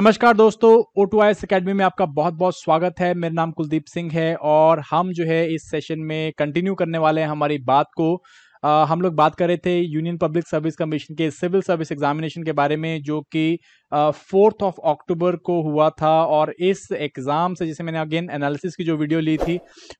नमस्कार दोस्तों O two I S academy में आपका बहुत बहुत स्वागत है मेरा नाम कुलदीप सिंह है और हम जो है इस सेशन में कंटिन्यू करने वाले हैं हमारी बात को आ, हम लोग बात कर रहे थे यूनियन पब्लिक सर्विस कमीशन के सिविल सर्विस एग्जामिनेशन के बारे में जो कि फोर्थ ऑफ अक्टूबर को हुआ था और इस एग्ज़ाम से जैसे मैंने अगेन एनालिसिस की जो वीडियो ली थी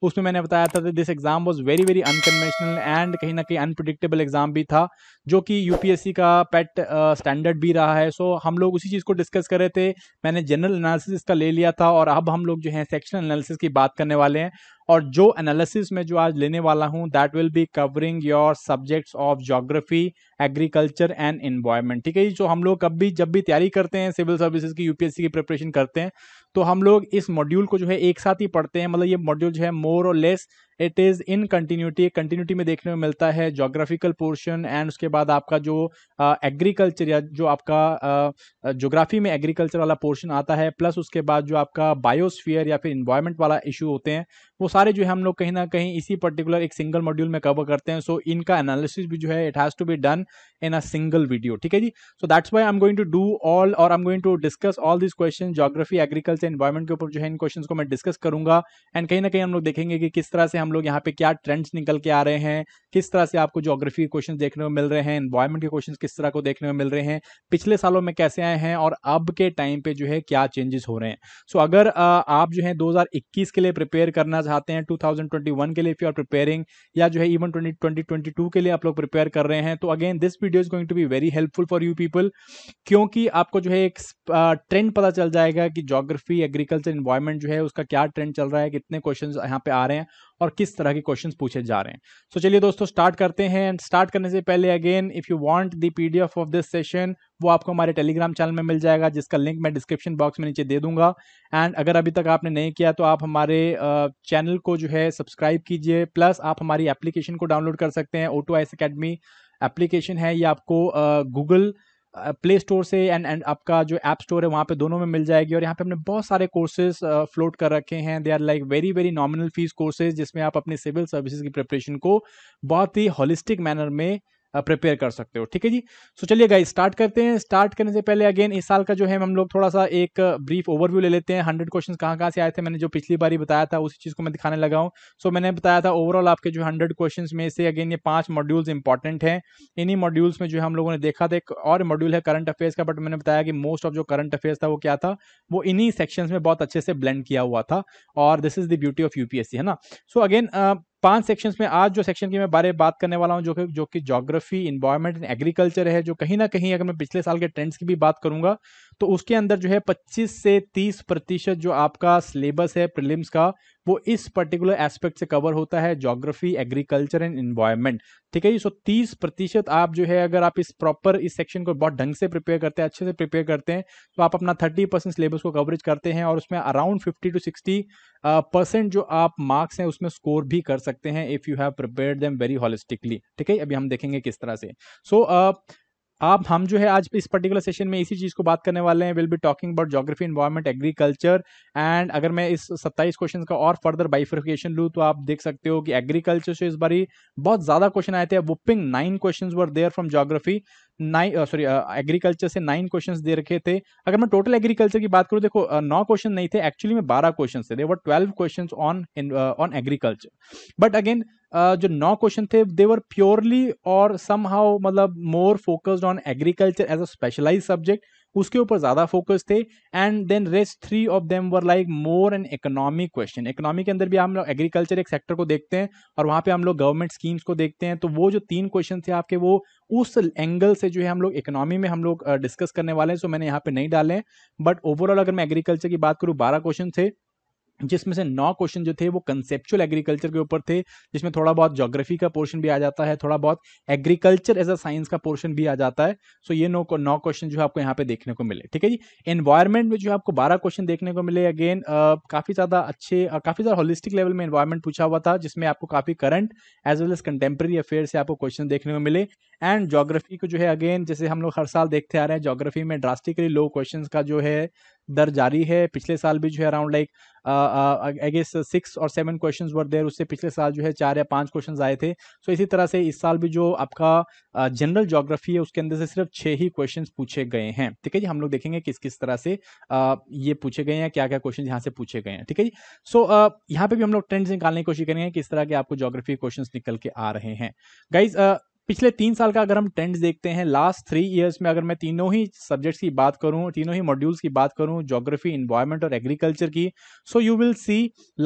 उसमें मैंने बताया था this exam was very very unconventional and कहीं ना कहीं अनप्रडिक्टेबल एग्ज़ाम भी था जो कि यूपीएससी का पेट स्टैंडर्ड भी रहा है सो so, हम लोग उसी चीज़ को डिस्कस कर रहे थे मैंने जनरल एनालिसिस इसका ले लिया था और अब हम लोग जो है सेक्शनल एनालिसिस की बात करने वाले हैं और जो एनालिसिस में जो आज लेने वाला हूं that will be covering your subjects of geography agriculture and environment ठीक है जो हम लोग कब भी जब भी तैयारी करते हैं सिविल सर्विसेज की यूपीएससी की प्रिपरेशन करते हैं तो हम लोग इस मॉड्यूल को जो है एक साथ ही पढ़ते हैं मतलब ये मॉड्यूल जो है more or less it is in continuity continuity में देखने में मिलता है जोग्राफिकल पोर्शन एंड उसके बाद आपका जो एग्रीकल्चर या जो आपका जोग्राफी में एग्रीकल्चर वाला पोर्शन आता है प्लस उसके बाद जो आपका बायोस्फीयर या फिर इन्वायरमेंट वाला इशू होते हैं वो सारे जो है हम लोग कहीं ना कहीं इसी पर्टिकुलर एक सिंगल मॉड्यूल में कवर करते हैं सो so, इनका एनालिसिस भी जो है it has to be done in a single video ठीक है जी so that's why I am going to do all और I am going to discuss all this question geography agriculture environment के ऊपर जो है इन क्वेश्चन को मैं डिस्कस करूंगा एंड कहीं ना कहीं हम लोग देखेंगे कि किस तरह से हम हम लोग यहाँ पे क्या ट्रेंड्स निकल के आ रहे हैं किस तरह से आपको जोग्राफी के क्वेश्चन देखने को मिल रहे हैं इन्वायरमेंट के क्वेश्चन किस तरह को देखने को मिल रहे हैं पिछले सालों में कैसे आए हैं और अब के टाइम पे जो है क्या चेंजेस हो रहे हैं सो so, अगर आप जो है 2021 के लिए प्रिपेयर करना चाहते हैं 2021 के लिए इफ प्रिपेयरिंग या जो है इवन ट्वेंटी के लिए आप लोग प्रिपेयर कर रहे हैं तो again this video is going to be very helpful for you people क्योंकि आपको जो है एक ट्रेंड पता चल जाएगा कि जोग्राफी एग्रीकल्चर इन्वायरमेंट जो है उसका क्या ट्रेंड चल रहा है कितने क्वेश्चन यहाँ पे आ रहे हैं और किस तरह के क्वेश्चन पूछे जा रहे हैं सो so, चलिए दोस्तों स्टार्ट करते हैं एंड स्टार्ट करने से पहले again if you want the PDF of this session वो आपको हमारे टेलीग्राम चैनल में मिल जाएगा जिसका लिंक मैं डिस्क्रिप्शन बॉक्स में नीचे दे दूंगा एंड अगर अभी तक आपने नहीं किया तो आप हमारे चैनल को जो है सब्सक्राइब कीजिए प्लस आप हमारी एप्लीकेशन को डाउनलोड कर सकते हैं ओ टू एप्लीकेशन है ये आपको गूगल uh, प्ले स्टोर से एंड एंड आपका जो ऐप स्टोर है वहाँ पे दोनों में मिल जाएगी और यहाँ पे हमने बहुत सारे कोर्सेज फ्लोट कर रखे हैं they are like very very nominal fees courses जिसमें आप अपने सिविल सर्विसेज की प्रिपरेशन को बहुत ही हॉलिस्टिक मैनर में प्रिपेयर कर सकते हो ठीक है जी सो so, चलिए गाइस स्टार्ट करते हैं स्टार्ट करने से पहले अगेन इस साल का जो है हम लोग थोड़ा सा एक ब्रीफ ओवरव्यू ले लेते हैं हंड्रेड क्वेश्चन कहाँ कहाँ से आए थे मैंने जो पिछली बार ही बताया था उसी चीज़ को मैं दिखाने लगा हूँ सो so, मैंने बताया था ओवरऑल आपके जो हंड्रेड क्वेश्चन में से अगेन ये पाँच मॉड्यूल्स इंपॉर्टेंट हैं इन्हीं मॉड्यूल्स में जो हम लोगों ने देखा था एक और मॉड्यूल है करंट अफेयर्स का बट मैंने बताया कि मोस्ट ऑफ जो करंट अफेयर्स था वो क्या था वो इन्हीं सेक्शन में बहुत अच्छे से ब्लेंड किया हुआ था और this is the beauty of UPSC है ना सो अगेन पांच सेक्शंस में आज जो सेक्शन की मैं बारे बात करने वाला हूं जो कि जो कि जोग्राफी इन्वायरमेंट एंड एग्रीकल्चर है जो कहीं ना कहीं अगर मैं पिछले साल के ट्रेंड्स की भी बात करूंगा तो उसके अंदर जो है पच्चीस से तीस प्रतिशत जो आपका सिलेबस है प्रिलिम्स का वो इस पर्टिकुलर एस्पेक्ट से कवर होता है जोग्राफी एग्रीकल्चर एंड इन्वायरमेंट ठीक है ये सो तीस प्रतिशत आप जो है अगर आप इस प्रॉपर इस सेक्शन को बहुत ढंग से प्रिपेयर करते हैं अच्छे से प्रिपेयर करते हैं तो आप अपना थर्टी परसेंट सिलेबस को कवरेज करते हैं और उसमें around fifty to sixty percent जो आप मार्क्स हैं उसमें स्कोर भी कर सकते हैं if you have prepare them very holistically ठीक है अभी हम देखेंगे किस तरह से सो so, uh, आप हम जो है आज इस पर्टिकुलर सेशन में इसी चीज़ को बात करने वाले हैं will be talking about geography environment agriculture and अगर मैं इस सत्ताईस क्वेश्चन का और फर्दर बाइफिकेशन लू तो आप देख सकते हो कि एग्रीकल्चर से इस बारी बहुत ज़्यादा क्वेश्चन आए थे whopping nine question were there from geography nine sorry agriculture से नाइन क्वेश्चन दे रखे थे अगर मैं टोटल एग्रीकल्चर की बात करूँ देखो uh, नौ क्वेश्चन नहीं थे एक्चुअली में बारह क्वेश्चन थे there were twelve question on on agriculture but again जो नौ क्वेश्चन थे देवर प्योरली और सम हाउ मतलब more focused on agriculture as a specialise subject उसके ऊपर ज़्यादा फोकस थे and then rest three of them were like more an economic question economy के अंदर भी हम लोग एग्रीकल्चर एक सेक्टर को देखते हैं और वहां पे हम लोग गवर्नमेंट स्कीम्स को देखते हैं तो वो जो तीन क्वेश्चन थे आपके वो उस एंगल से जो है हम लोग इकोनॉमी में हम लोग डिस्कस करने वाले हैं सो मैंने यहाँ पे नहीं डाले बट ओवरऑल अगर मैं एग्रीकल्चर की बात करूँ बारह क्वेश्चन थे जिसमें से नौ क्वेश्चन जो थे वो कंसेप्चुअल एग्रीकल्चर के ऊपर थे जिसमें थोड़ा बहुत ज्योग्राफी का पोर्शन भी आ जाता है थोड़ा बहुत एग्रीकल्चर एज अ साइंस का पोर्शन भी आ जाता है सो ये नो नौ क्वेश्चन जो है आपको यहाँ पे देखने को मिले ठीक है जी एनवायरमेंट में जो है आपको बारह क्वेश्चन देखने को मिले अगेन काफी ज्यादा अच्छे काफी ज्यादा होलिस्टिक लेवल में एनवायरमेंट पूछा हुआ था जिसमें आपको काफी current as well as contemporary affair से आपको क्वेश्चन देखने को मिले एंड जोग्राफी को जो है अगेन जैसे हम लोग हर साल देखते आ रहे हैं जोग्राफी में ड्रास्टिकली लो क्वेश्चन का जो है दर जारी है पिछले साल भी जो है around like I guess six और सेवन क्वेश्चंस वर देयर उससे पिछले साल जो है चार या पांच क्वेश्चंस आए थे सो so, इसी तरह से इस साल भी जो आपका जनरल uh, जोग्राफी है उसके अंदर से सिर्फ छह ही क्वेश्चन पूछे गए हैं ठीक है जी हम लोग देखेंगे किस किस तरह से uh, ये पूछे गए हैं क्या क्या क्वेश्चन यहाँ से पूछे गए हैं ठीक है जी सो so, uh, यहाँ पे भी हम लोग ट्रेंड्स निकालने की कोशिश करेंगे किस तरह के आपको जोग्राफी क्वेश्चन निकल के आ रहे हैं गाइज पिछले तीन साल का अगर हम ट्रेंड्स देखते हैं लास्ट थ्री इयर्स में अगर मैं तीनों ही सब्जेक्ट्स की बात करूं तीनों ही मॉड्यूल्स की बात करूं जोग्राफी इन्वायरमेंट और एग्रीकल्चर की so you will see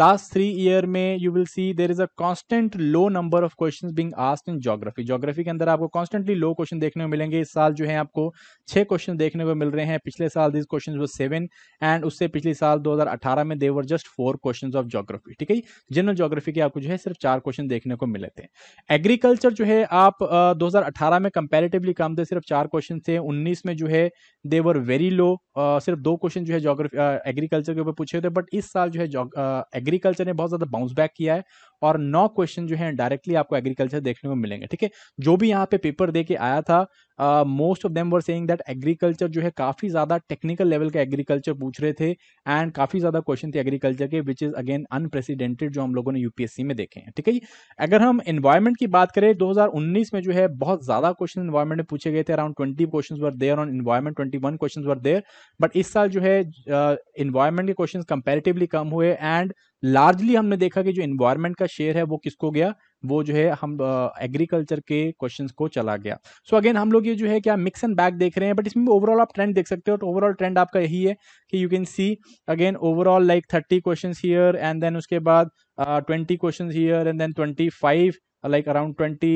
last three year में you will see there is a constant low number of question being asked in geography geography के अंदर आपको कॉन्स्टेंटली लो क्वेश्चन देखने को मिलेंगे इस साल जो है आपको छः क्वेश्चन देखने को मिल रहे हैं पिछले साल दिस क्वेश्चन वो सेवन एंड उससे पिछले साल दो में there were just four question of geography ठीक है जनरल जोग्राफी के आपको जो है सिर्फ चार क्वेश्चन देखने को मिले थे एग्रीकल्चर जो है आप 2018 में कंपेरेटिवली कम थे सिर्फ चार क्वेश्चन थे 19 में जो है दे वर वेरी लो सिर्फ दो क्वेश्चन जो है जोग्राफी एग्रीकल्चर के ऊपर पूछे थे बट इस साल जो है एग्रीकल्चर ने बहुत ज़्यादा बाउंस बैक किया है और नौ क्वेश्चन जो है डायरेक्टली आपको एग्रीकल्चर देखने को मिलेंगे ठीक है जो भी यहाँ पे पेपर दे के आया था most of them were saying that agriculture जो है काफी ज्यादा टेक्निकल लेवल का एग्रीकल्चर पूछ रहे थे एंड काफी ज्यादा क्वेश्चन थे एग्रीकल्चर के विच इज अगेन अनप्रेसिडेंटेड जो हम लोगों ने यूपीएससी में देखे हैं ठीक है अगर हम इन्वायरमेंट की बात करें 2019 में जो है बहुत ज्यादा क्वेश्चन इन्वायरमेंट में पूछे गए थे around twenty question were there on environment twenty one question were there but इस साल जो है इन्वायरमेंट uh, के क्वेश्चन कंपेरेटिवली कम हुए एंड लार्जली हमने देखा कि जो इन्वायरमेंट का शेयर है वो किसको गया वो जो है हम एग्रीकल्चर uh, के क्वेश्चंस को चला गया सो so अगेन हम लोग ये जो है क्या मिक्स एंड बैक देख रहे हैं बट इसमें ओवरऑल आप ट्रेंड देख सकते हो तो ओवरऑल ट्रेंड आपका यही है कि you can see again overall like thirty question here and then उसके बाद twenty question here and then twenty five like around twenty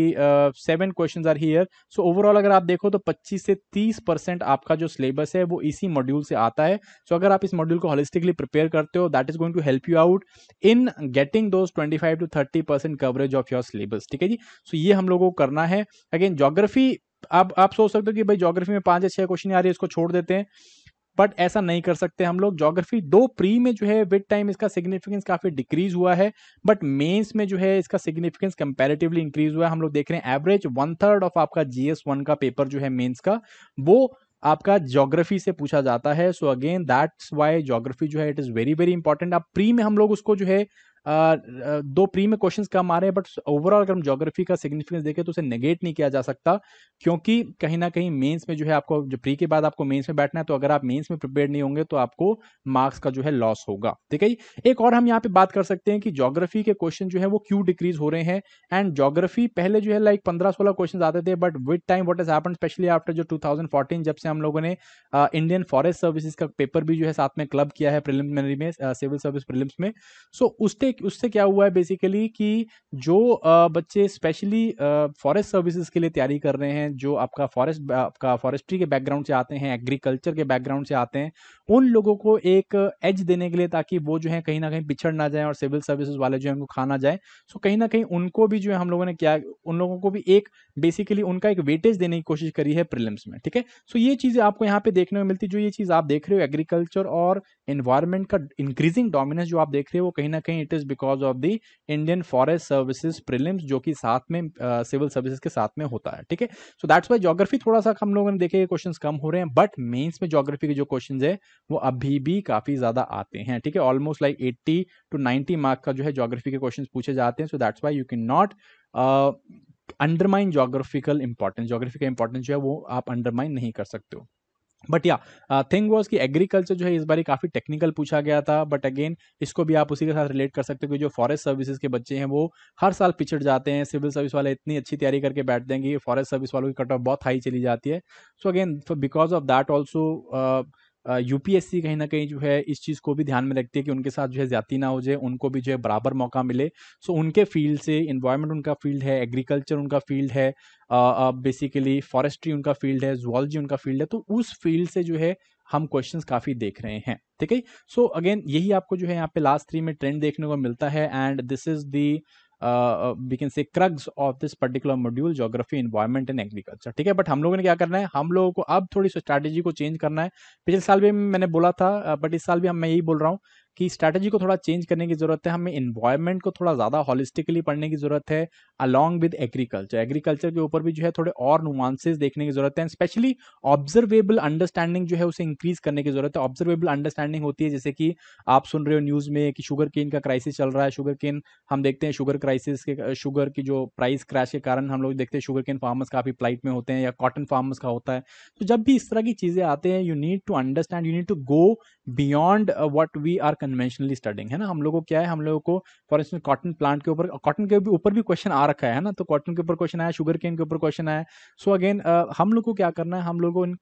seven question are here so overall अगर आप देखो तो पच्चीस से तीस परसेंट आपका जो सिलेबस है वो इसी मॉड्यूल से आता है सो so, अगर आप इस मॉड्यूल को होलिस्टिकली प्रिपेयर करते हो that is going to help you out in getting those twenty five to thirty percent coverage of your syllabus ठीक है जी सो so, ये हम लोगों को करना है अगेन जोग्राफी आप आप सोच सकते हो कि भाई जोग्राफी में पांच या छह क्वेश्चन आ रही है इसको छोड़ देते हैं बट ऐसा नहीं कर सकते हम लोग जोग्राफी दो प्री में जो है विद टाइम इसका सिग्निफिकेंस काफ़ी डिक्रीज हुआ है बट मेंस में जो है इसका सिग्निफिकेंस कंपेरेटिवली इंक्रीज हुआ है हम लोग देख रहे हैं एवरेज वन थर्ड ऑफ आपका जी एस वन का पेपर जो है मेन्स का वो आपका ज्योग्राफी से पूछा जाता है so again that's why geography जो है it is very very important आप प्री में हम लोग उसको जो है दो प्री में क्वेश्चन कम आ रहे हैं बट ओवरऑल अगर हम जोग्राफी का सिग्निफिकेंस देखें तो उसे नेगेट नहीं किया जा सकता क्योंकि कहीं ना कहीं मेंस में जो है आपको जो प्री के बाद आपको मेंस में बैठना है तो अगर आप मेंस में प्रिपेयर नहीं होंगे तो आपको मार्क्स का जो है लॉस होगा ठीक है एक और हम यहाँ पे बात कर सकते हैं कि जोग्राफी के क्वेश्चन जो है वो क्यों डिक्रीज हो रहे हैं एंड जोग्राफी पहले जो है लाइक पंद्रह सोलह क्वेश्चन आते थे but with time what is happen specially after जो टू जब से हम लोगों ने इंडियन फॉरेस्ट सर्विसेज का पेपर भी जो है साथ में क्लब किया है प्रिलिमिनरी में सिविल सर्विस प्रिलिम्स में सो so, उसके उससे क्या हुआ है बेसिकली कि जो बच्चे स्पेशली फॉरेस्ट सर्विसेज के लिए तैयारी कर रहे हैं जो आपका फॉरेस्ट आपका फॉरेस्ट्री के बैकग्राउंड से आते हैं एग्रीकल्चर के बैकग्राउंड से आते हैं उन लोगों को एक एज देने के लिए ताकि वो जो है कहीं ना कहीं पिछड़ ना जाए और सिविल सर्विसेज वाले जो है उनको खाना जाए सो कहीं ना कहीं उनको भी जो है हम लोगों ने क्या उन लोगों को भी एक बेसिकली उनका एक वेटेज देने की कोशिश करी है प्रिलिम्स में ठीक है सो ये चीज़ें आपको यहाँ पे देखने में मिलती जो ये चीज़ आप देख रहे हो एग्रीकल्चर और इन्वायरमेंट का इंक्रीजिंग डोमिनेंस जो आप देख रहे हो वो कहीं ना कहीं it is because of the Indian forest services prelims जो कि साथ में सिविल uh, सर्विसेज के साथ में होता है ठीक है सो दैट्स वाई जोग्राफी थोड़ा सा हम लोगों ने देखे क्वेश्चन कम हो रहे हैं बट मेन्स में जोग्राफी के जो क्वेश्चन है वो अभी भी काफी ज्यादा आते हैं ठीक है almost like eighty two ninety mark का जो है जोग्राफी के क्वेश्चन पूछे जाते हैं so that's why you can not undermine geographical importance geography का इंपॉर्टेंस जो है वो आप अंडरमाइन नहीं कर सकते हो बट या थिंग वॉज कि एग्रीकल्चर जो है इस बार काफ़ी टेक्निकल पूछा गया था बट अगेन इसको भी आप उसी के साथ रिलेट कर सकते हो कि जो फॉरेस्ट सर्विसेज के बच्चे हैं वो हर साल पिछड़ जाते हैं सिविल सर्विस वाले इतनी अच्छी तैयारी करके बैठते हैं कि फॉरेस्ट सर्विस वालों की कट ऑफ बहुत हाई चली जाती है so again because of that also UPSC कहीं ना कहीं जो है इस चीज़ को भी ध्यान में रखती है कि उनके साथ जो है ज़्यादा ना हो जाए उनको भी जो है बराबर मौका मिले सो उनके फील्ड से इन्वायरमेंट उनका फील्ड है एग्रीकल्चर उनका फील्ड है बेसिकली फॉरेस्ट्री उनका फील्ड है जुआलॉजी उनका फील्ड है तो उस फील्ड से जो है हम क्वेश्चंस काफ़ी देख रहे हैं ठीक है सो अगेन यही आपको जो है यहाँ पे लास्ट थ्री में ट्रेंड देखने को मिलता है and this is the uh, we can say crux of this particular module geography environment and agriculture ठीक है बट हम लोगों ने क्या करना है हम लोगों को अब थोड़ी सी स्ट्रैटेजी को चेंज करना है पिछले साल भी मैंने बोला था बट इस साल भी हम मैं यही बोल रहा हूँ कि स्ट्रैटेजी को थोड़ा चेंज करने की ज़रूरत है हमें इन्वायरमेंट को थोड़ा ज़्यादा हॉलिस्टिकली पढ़ने की ज़रूरत है अलॉन्ग विद एग्रीकल्चर एग्रीकल्चर के ऊपर भी जो है थोड़े और नुआंसेस देखने की ज़रूरत है स्पेशली ऑब्जर्वेबल अंडरस्टैंडिंग जो है उसे इंक्रीज करने की ज़रूरत है ऑब्जर्वेबल अंडरस्टैंडिंग होती है जैसे कि आप सुन रहे हो न्यूज़ में कि शुगर केन का क्राइसिस चल रहा है शुगर केन हम देखते हैं शुगर क्राइसिस के शुगर की जो प्राइस क्रैश के कारण हम लोग देखते हैं शुगर केन फार्मर्स काफ़ी प्लाइट में होते हैं या कॉटन फार्मर्स का होता है तो जब भी इस तरह की चीज़ें आते हैं you need to understand you need to go beyond what we are conventionally studying है ना हम लोगों को क्या है हम लोगों को फॉर इंस्टेंस कॉटन प्लांट के ऊपर कॉटन के ऊपर भी क्वेश्चन आ रखा है ना तो कॉटन के ऊपर क्वेश्चन आया शुगर केन के ऊपर क्वेश्चन आया सो अगेन हम लोग को क्या करना है हम लोग को इन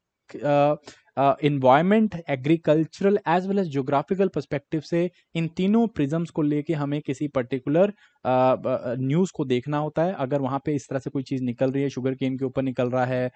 environment agricultural as well as geographical perspective से इन तीनों प्रिजम्स को लेके हमें किसी पर्टिकुलर न्यूज़ को देखना होता है अगर वहाँ पे इस तरह से कोई चीज़ निकल रही है शुगर केन के ऊपर निकल रहा है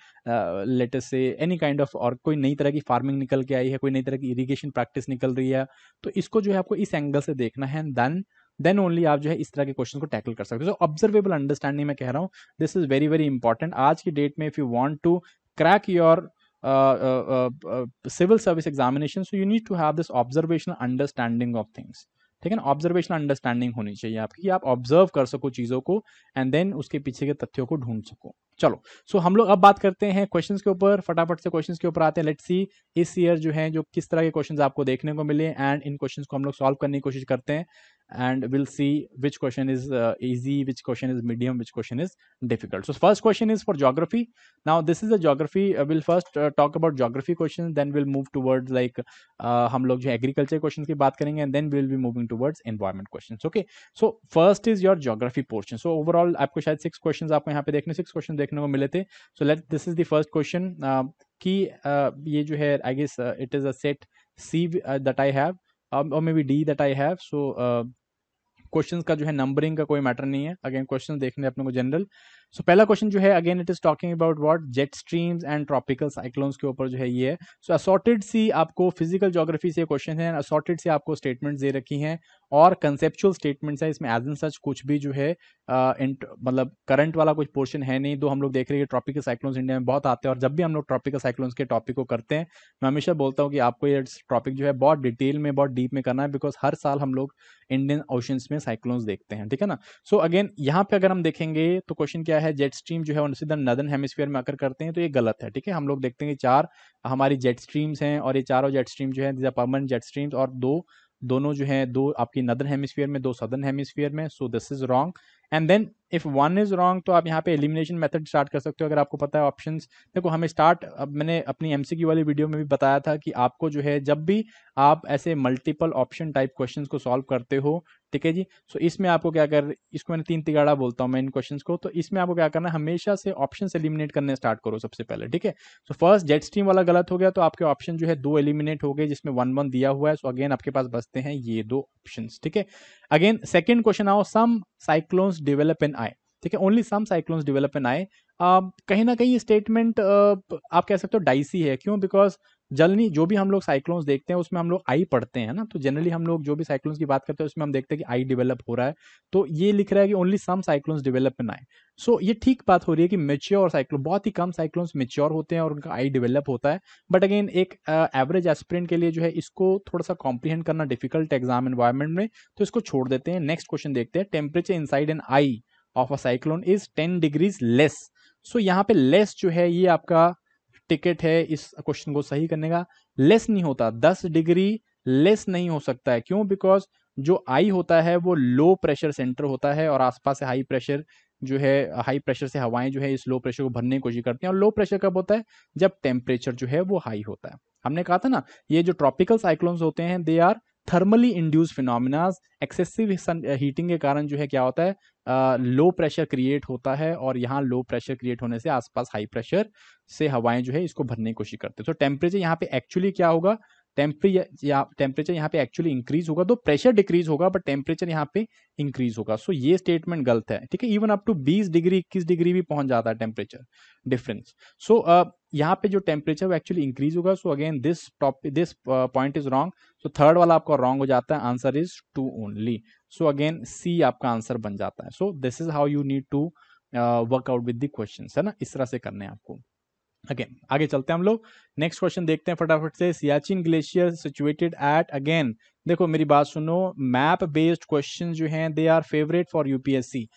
लेटेस से एनी काइंड ऑफ और कोई नई तरह की फार्मिंग निकल के आई है कोई नई तरह की इरीगेशन प्रैक्टिस निकल रही है तो इसको जो है आपको इस एंगल से देखना है एंड देन देन ओनली आप जो है इस तरह के क्वेश्चन को टैकल कर सकते हो ऑब्जर्वेबल अंडरस्टैंडिंग मैं कह रहा हूँ this is very very important आज की डेट में if you want to crack your civil service examination so you need to have this observation understanding of things ठीक है ना ऑब्जर्वेशन अंडरस्टैंडिंग होनी चाहिए आपकी कि आप ऑब्जर्व कर सको चीज़ों को एंड देन उसके पीछे के तथ्यों को ढूंढ सको चलो सो so हम लोग अब बात करते हैं क्वेश्चंस के ऊपर फटाफट से क्वेश्चंस के ऊपर आते हैं लेट्स सी इस ईयर जो है जो किस तरह के क्वेश्चंस आपको देखने को मिले एंड इन क्वेश्चंस को हम लोग सॉल्व करने की कोशिश करते हैं and we'll see which question is uh, easy which question is medium which question is difficult so first question is for geography now this is the geography uh, we'll first uh, talk about geography questions then we'll move towards like हम लोग जो agriculture questions की बात करेंगे and then we'll be moving towards environment questions okay so first is your geography portion so overall have got six questions aapko yahan pe dekhne six questions dekhne ko mile the so let this is the first question uh, कि uh, ये जो है I i guess uh, it is a set c that i have um, or maybe d that i have so uh, questions का जो है numbering का कोई matter नहीं है अगेन क्वेश्चन देखने अपने को जनरल सो so, पहला क्वेश्चन जो है again it is talking about what jet streams and tropical cyclones के ऊपर जो है ये सो असॉर्टेड सी आपको फिजिकल जोग्राफी से क्वेश्चन है असॉर्टेड से आपको स्टेटमेंट्स दे रखी हैं और कंसेप्चुअल स्टेटमेंट्स है इसमें एज एन सच कुछ भी जो है मतलब करंट वाला कुछ पोर्शन है नहीं तो हम लोग देख रहे हैं ट्रॉपिकल साइक्लोन्स इंडिया में बहुत आते हैं और जब भी हम लोग ट्रॉपिकल साइक्लोन्स के टॉपिक को करते हैं मैं हमेशा बोलता हूँ कि आपको ये टॉपिक जो है बहुत डिटेल में बहुत डीप में करना है बिकॉज हर साल हम लोग इंडियन ओशंस में साइक्लोन्स देखते हैं ठीक है ना सो अगेन यहाँ पे अगर हम देखेंगे तो क्वेश्चन क्या गया है जेट स्ट्रीम जो है वो सीधा नदन हेमिसफेयर में आकर करते हैं तो ये गलत है ठीक है हम लोग देखते हैं कि चार हमारी जेट स्ट्रीम्स हैं और ये चारों जेट स्ट्रीम जो है दीज परमानेंट जेट स्ट्रीम्स और दो दोनों जो है दो आपकी नदन हेमिसफेयर में दो सदन हेमिसफेयर में so this is wrong and then if one is wrong तो आप यहाँ पे एलिमिनेशन मेथड स्टार्ट कर सकते हो अगर आपको पता है ऑप्शन देखो हमें स्टार्ट अब मैंने अपनी एम वाली वीडियो में भी बताया था कि आपको जो है जब भी आप ऐसे मल्टीपल ऑप्शन टाइप क्वेश्चन को सॉल्व करते हो ठीक है जी सो so, इसमें आपको क्या कर इसको मैंने तीन तिगाड़ा बोलता हूँ मैं इन क्वेश्चंस को तो इसमें आपको क्या करना है हमेशा से ऑप्शन एलिमिनेट करने स्टार्ट करो सबसे पहले ठीक है सो फर्स्ट जेट स्ट्रीम वाला गलत हो गया तो आपके ऑप्शन जो है दो एलिमिनेट हो गए जिसमें वन वन दिया हुआ है सो so, अगेन आपके पास बचते हैं ये दो ऑप्शन ठीक है अगेन सेकेंड क्वेश्चन आओ सम साइक्लोन्स डेवलप इन ठीक है only some cyclones develop an eye कहीं ना कहीं ये स्टेटमेंट आप कह सकते हो डाइसी है क्यों बिकॉज जल्दी जो भी हम लोग साइक्लोन्स देखते हैं उसमें हम लोग आई पढ़ते हैं ना तो जनरली हम लोग जो भी साइक्लोन्स की बात करते हैं उसमें हम देखते हैं कि आई डेवलप हो रहा है तो ये लिख रहा है कि only some cyclones develop in eye so ये ठीक बात हो रही है कि मेच्योर साइक्लोन बहुत ही कम साइक्लोन्स मेच्योर होते हैं और उनका आई डेवलप होता है बट अगेन एक एवरेज uh, एस्पिरेंट के लिए जो है इसको थोड़ा सा कॉम्प्रीहेंड करना डिफिकल्ट एग्जाम एनवायरमेंट में तो इसको छोड़ देते हैं नेक्स्ट क्वेश्चन देखते हैं temperature inside an eye of a cyclone is ten degrees less so यहाँ पे लेस जो है ये आपका टिकट है इस क्वेश्चन को सही करने का लेस नहीं होता दस डिग्री लेस नहीं हो सकता है क्यों बिकॉज जो आई होता है वो लो प्रेशर सेंटर होता है और आसपास से हाई प्रेशर जो है हाई प्रेशर से हवाएं जो है इस लो प्रेशर को भरने की कोशिश करती हैं और लो प्रेशर कब होता है जब टेम्परेचर जो है वो हाई होता है हमने कहा था ना ये जो ट्रॉपिकल साइक्लोन्स होते हैं they are thermally induced phenomenas excessive heating के कारण जो है क्या होता है लो प्रेशर क्रिएट होता है और यहाँ लो प्रेशर क्रिएट होने से आसपास हाई प्रेशर से हवाएं जो है इसको भरने की कोशिश करते हैं तो टेम्परेचर यहाँ पे एक्चुअली क्या होगा टेम्परेचर यहाँ पे एक्चुअली इंक्रीज होगा तो प्रेशर डिक्रीज होगा बट टेम्परेचर यहाँ पे इंक्रीज होगा सो so, ये स्टेटमेंट गलत है ठीक है even up to 20 degree 21 degree भी पहुंच जाता है टेम्परेचर डिफरेंस सो यहाँ पे जो टेम्परेचर वो एक्चुअली इंक्रीज होगा so again this topic this point is wrong so third वाला आपका रॉन्ग हो जाता है answer is two only so again C आपका आंसर बन जाता है so this is how you need to work out with the question है ना इस तरह से करने हैं आपको अगेन आगे चलते हैं हम लोग नेक्स्ट क्वेश्चन देखते हैं फटाफट से Siachen glacier situated at again देखो मेरी बात सुनो मैप बेस्ड क्वेश्चन जो हैं they are favourite for UPSC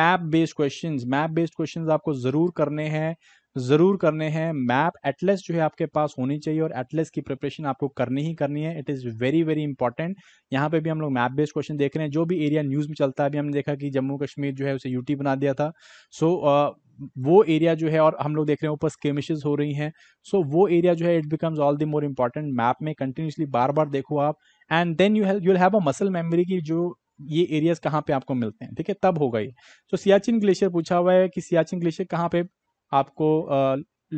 map based question map based question आपको जरूर करने हैं ज़रूर करने हैं मैप एटलेस जो है आपके पास होनी चाहिए और एटलेस की प्रिपरेशन आपको करनी ही करनी है it is very very important यहाँ पे भी हम लोग मैप बेस्ड क्वेश्चन देख रहे हैं जो भी एरिया न्यूज़ में चलता है अभी हमने देखा कि जम्मू कश्मीर जो है उसे यूटी बना दिया था सो so, uh, वो एरिया जो है और हम लोग देख रहे हैं ऊपर स्केमिशेज हो रही हैं सो so, वो एरिया जो है it becomes all the more important map में कंटिन्यूसली बार बार देखो आप and then you you have a muscle memory की जो ये एरियाज कहाँ पे आपको मिलते हैं ठीक है तब होगा ये तो सियाचिन ग्लेशियर पूछा हुआ है कि सियाचिन ग्लेशियर कहाँ पे आपको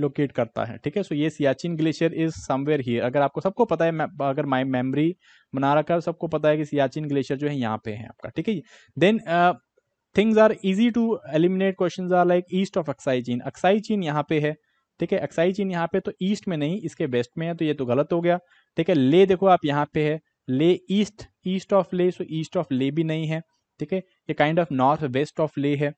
लोकेट करता है ठीक है सो ये सियाचिन ग्लेशियर इज समवेयर ही अगर आपको सबको पता है अगर माई मेमरी बना रखा है तो सबको पता है कि सियाचिन ग्लेशियर जो है यहाँ पे है आपका ठीक है then things are easy to eliminate question are like east of Aksai Chin Aksai Chin यहाँ पे है ठीक है अक्साई चीन यहाँ पे तो ईस्ट में नहीं इसके वेस्ट में है तो ये तो गलत हो गया ठीक है ले देखो आप यहाँ पे है ले ईस्ट ईस्ट ऑफ ले सो ईस्ट ऑफ ले भी नहीं है ठीक है ये kind of north west of Leh है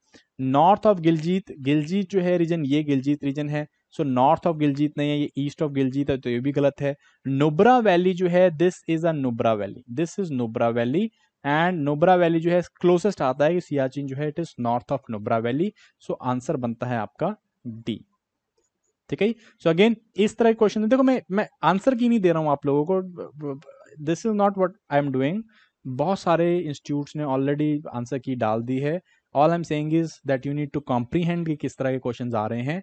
नॉर्थ ऑफ गिलजीत गिलजीत जो है रीजन ये गिलजीत रीजन है सो नॉर्थ ऑफ गिलजीत नहीं है ये ईस्ट ऑफ गिलजीत है तो ये भी गलत है नुब्रा वैली जो है this is a Nubra valley this is Nubra valley and Nubra valley जो है क्लोजेस्ट आता है सियाचिन जो है it is north of Nubra valley so answer बनता है आपका डी ठीक है सो अगेन इस तरह के क्वेश्चन देखो मैं मैं आंसर की नहीं दे रहा हूं आप लोगों को this is not what I am doing बहुत सारे इंस्टीट्यूट्स ने ऑलरेडी आंसर की डाल दी है all I am saying is that you need to comprehend कि किस तरह के क्वेश्चन आ रहे हैं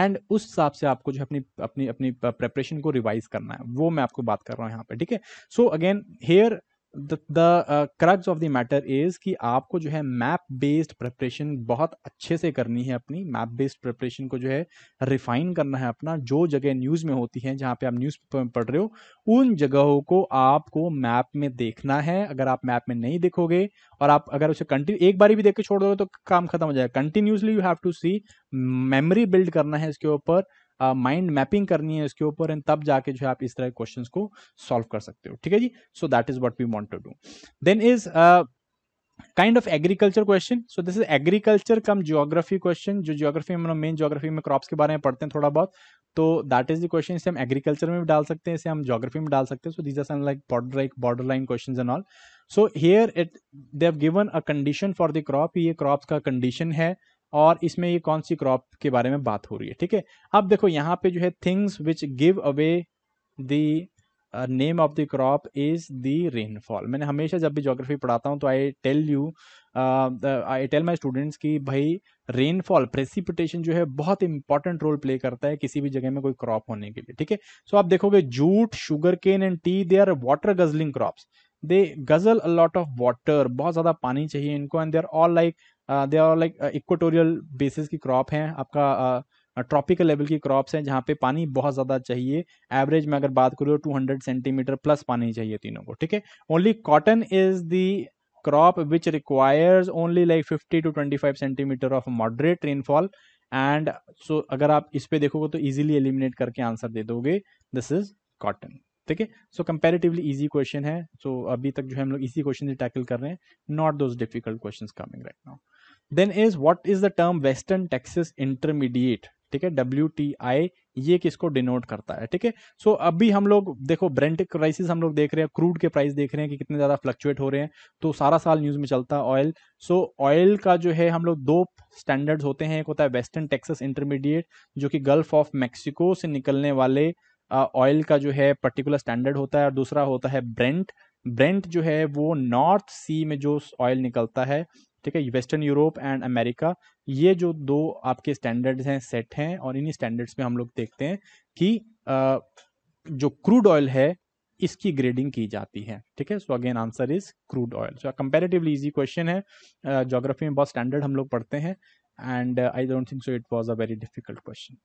एंड उस हिसाब से आपको जो अपनी अपनी अपनी प्रेपरेशन को रिवाइज करना है वो मैं आपको बात कर रहा हूँ यहाँ पे ठीक है so again here the crux of the matter is कि आपको जो है मैप बेस्ड प्रिपरेशन बहुत अच्छे से करनी है अपनी मैप बेस्ड प्रिपरेशन को जो है रिफाइन करना है अपना जो जगह न्यूज़ में होती है जहाँ पे आप न्यूज़ पेपर में पढ़ रहे हो उन जगहों को आपको मैप में देखना है अगर आप मैप में नहीं देखोगे और आप अगर उसे कंटिन्यू एक बार भी देख के छोड़ दोगे तो काम खत्म हो जाएगा continuously you have to see memory build करना है इसके ऊपर माइंड मैपिंग करनी है उसके ऊपर एंड तब जाके जो है आप इस तरह के क्वेश्चन को सॉल्व कर सकते हो ठीक है जी so that is what we want to do then is kind of agriculture question so this is agriculture cum geography question जो जियोग्राफी में मेन जियोग्राफी में क्रॉप्स के बारे में पढ़ते हैं थोड़ा बहुत तो दैट इज द क्वेश्चन इसे हम एग्रीकल्चर में भी डाल सकते हैं इसे हम जोग्राफी में डाल सकते हैं so these are like border like border line question and all so here it they've given a condition for the crop ये क्रॉप्स का कंडीशन है और इसमें ये कौन सी क्रॉप के बारे में बात हो रही है ठीक है अब देखो यहाँ पे जो है things which give away the name of the crop is the rainfall मैंने हमेशा जब भी जोग्राफी पढ़ाता हूँ तो I tell you I tell my students कि भाई रेनफॉल प्रेसिपिटेशन जो है बहुत इंपॉर्टेंट रोल प्ले करता है किसी भी जगह में कोई क्रॉप होने के लिए ठीक है सो आप देखोगे jute sugarcane and tea they are water guzzling crops they guzzle a lot of water बहुत ज़्यादा पानी चाहिए इनको and they are all like they are like equatorial basis की क्रॉप हैं आपका ट्रॉपिकल uh, लेवल की क्रॉप्स हैं जहाँ पे पानी बहुत ज़्यादा चाहिए एवरेज में अगर बात टू 200 सेंटीमीटर प्लस पानी चाहिए तीनों को ठीक है only cotton is the crop which requires only like 50 to 25 centimetre of moderate rainfall and so अगर आप इस पे देखोगे तो इजीली एलिमिनेट करके आंसर दे दोगे दिस इज कॉटन ठीक है सो कंपेरेटिवली इजी क्वेश्चन है सो so, अभी तक जो है हम लोग इसी क्वेश्चन से टैकल कर रहे हैं not those difficult question coming right now then is what is the term western texas intermediate ठीक है डब्ल्यू टी आई ये किसको डिनोट करता है ठीक है सो अभी हम लोग देखो ब्रेंट क्राइसिस हम लोग देख रहे हैं क्रूड के प्राइस देख रहे हैं कि कितने ज़्यादा फ्लक्चुएट हो रहे हैं तो सारा साल न्यूज़ में चलता है ऑयल सो ऑयल का जो है हम लोग दो स्टैंडर्ड्स होते हैं एक होता है वेस्टर्न टेक्सस इंटरमीडिएट जो कि गल्फ ऑफ मैक्सिको से निकलने वाले ऑयल का जो है पर्टिकुलर स्टैंडर्ड होता है और दूसरा होता है ब्रेंट ब्रेंट जो है वो नॉर्थ सी में जो ऑयल निकलता है ठीक है वेस्टर्न यूरोप एंड अमेरिका ये जो दो आपके स्टैंडर्ड्स हैं सेट हैं और इन्हीं स्टैंडर्ड्स में हम लोग देखते हैं कि आ, जो क्रूड ऑयल है इसकी ग्रेडिंग की जाती है ठीक है so again answer is crude oil so comparatively easy question है जोग्राफी में बहुत स्टैंडर्ड हम लोग पढ़ते हैं and I don't think so it was a very difficult question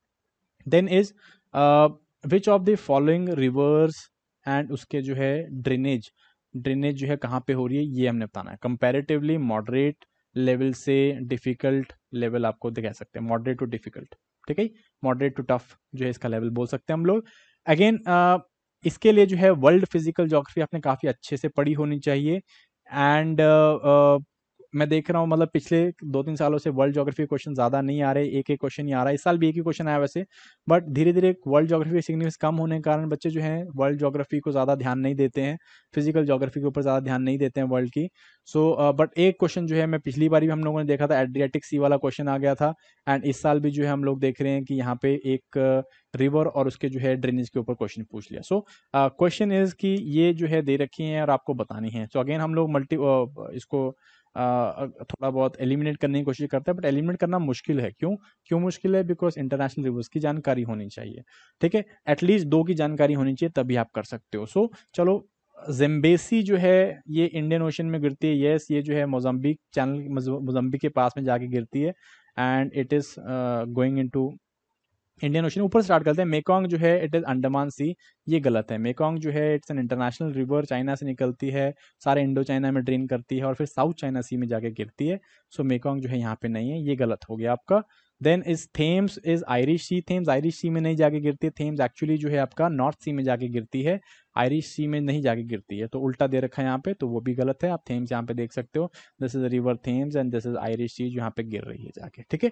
then is which of the following rivers and उसके जो है ड्रेनेज ड्रेनेज जो है कहाँ पे हो रही है ये हमने बताना है कंपेरेटिवली मॉडरेट लेवल से डिफिकल्ट लेवल आपको दिखा सकते हैं मॉडरेट टू डिफिकल्ट ठीक है मॉडरेट टू टफ जो है इसका लेवल बोल सकते हैं हम लोग अगेन इसके लिए जो है वर्ल्ड फिजिकल जोग्राफी आपने काफ़ी अच्छे से पढ़ी होनी चाहिए एंड uh, uh, मैं देख रहा हूँ मतलब पिछले दो तीन सालों से वर्ल्ड जोग्राफी क्वेश्चन ज़्यादा नहीं आ रहे एक एक क्वेश्चन ही आ रहा है इस साल भी एक ही क्वेश्चन आया वैसे बट धीरे धीरे वर्ल्ड जोग्राफी सिग्निफिकेंस कम होने के कारण बच्चे जो हैं वर्ल्ड जोग्राफी को ज़्यादा ध्यान नहीं देते हैं फिजिकल जोग्राफी के ऊपर ज़्यादा ध्यान नहीं देते हैं वर्ल्ड की सो so, बट uh, एक क्वेश्चन जो है मैं पिछली बार भी हम लोगों ने देखा था एड्रियाटिक सी वाला क्वेश्चन आ गया था एंड इस साल भी जो है हम लोग देख रहे हैं कि यहाँ पे एक रिवर और उसके जो है ड्रेनेज के ऊपर क्वेश्चन पूछ लिया सो क्वेश्चन इज़ कि ये जो है दे रखी हैं और आपको बतानी है सो so, अगेन हम लोग मल्टी uh, इसको थोड़ा बहुत एलिमिनेट करने की कोशिश करता है बट एलिमिनेट करना मुश्किल है क्यों क्यों मुश्किल है बिकॉज इंटरनेशनल रिव्यूज़ की जानकारी होनी चाहिए ठीक है एटलीस्ट दो की जानकारी होनी चाहिए तभी आप कर सकते हो सो so, चलो जेम्बेसी जो है ये इंडियन ओशन में गिरती है येस ये जो है मोजाम्बिक चैनल मोजाम्बिक के पास में जाके गिरती है and it is going into Indian ocean ऊपर स्टार्ट करते हैं मेकोंग जो है इट इज़ अंडमान सी ये गलत है मेकोंग जो है it's an international river China से निकलती है सारे इंडो चाइना में ड्रेन करती है और फिर साउथ चाइना सी में जाके गिरती है सो मेकोंग जो है यहाँ पे नहीं है ये गलत हो गया आपका then is Thames is Irish sea Thames Irish sea में नहीं जाके गिरती थेम्स एक्चुअली जो है आपका नॉर्थ सी में जाके गिरती है आयरिश सी में नहीं जाके गिरती है तो उल्टा दे रखा है यहाँ पे तो वो भी गलत है आप थेम्स यहाँ पे देख सकते हो this is river Thames and this is Irish sea जो यहाँ पे गिर रही है जाके ठीक है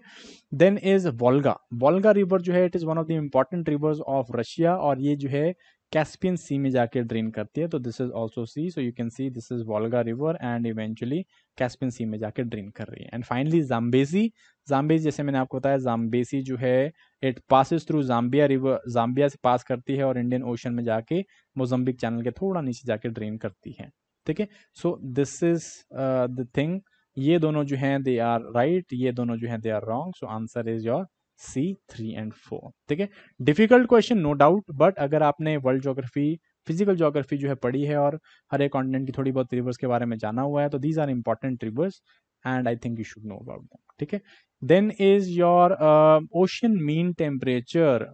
then is Volga Volga river जो है it is one of the important rivers of Russia और ये जो है कैस्पियन सी में जाकर ड्रेन करती है तो this is also sea so you can see this is Volga river and eventually Caspian sea में जाकर ड्रेन कर रही है एंड फाइनली जाम्बेजी जाम्बेसी जैसे मैंने आपको बताया जाम्बेसी जो है it passes through Zambia river Zambia से पास करती है और इंडियन ओशन में जाके मोजम्बिक चैनल के थोड़ा नीचे जाके ड्रेन करती है ठीक है so this is the thing ये दोनों जो हैं दे आर राइट ये दोनों जो हैं they are wrong so answer is your C three and four ठीक है difficult question no doubt but अगर आपने वर्ल्ड जोग्राफी फिजिकल जोग्राफी जो है पढ़ी है और हर एक कॉन्टिनेंट की थोड़ी बहुत रिवर्स के बारे में जाना हुआ है तो these are important rivers and I think you should know about them ठीक है then is your ocean mean temperature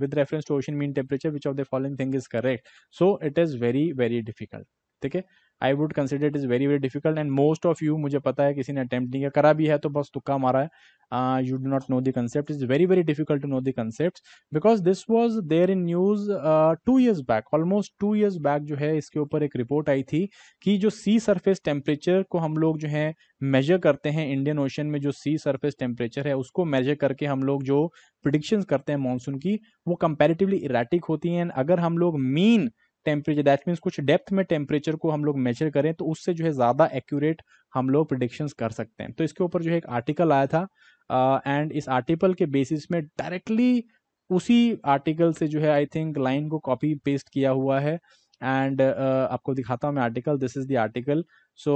with reference to ocean mean temperature which of the following thing is correct so it is very very difficult ठीक है I would consider it is very very difficult and most of you मुझे पता है किसी ने attempt नहीं किया करा भी है तो बस तुक्का मारा है you do not know the concept is very very difficult to know the concept because this was there in news two years back almost two years back जो है इसके ऊपर एक रिपोर्ट आई थी कि जो सी सरफेस टेम्परेचर को हम लोग जो है मेजर करते हैं इंडियन ओशन में जो सी सरफेस टेम्परेचर है उसको मेजर करके हम लोग जो प्रिडिक्शंस करते हैं मानसून की वो कंपेरेटिवली इराटिक होती हैं अगर हम लोग मीन टेम्परेचर दैट मीन्स कुछ डेप्थ में टेम्परेचर को हम लोग मेजर करें तो उससे जो है ज़्यादा एक्यूरेट हम लोग प्रिडिक्शंस कर सकते हैं तो इसके ऊपर जो है एक आर्टिकल आया था एंड uh, इस आर्टिकल के बेसिस में डायरेक्टली उसी आर्टिकल से जो है आई थिंक लाइन को कॉपी पेस्ट किया हुआ है एंड uh, आपको दिखाता हूँ मैं article this is the article so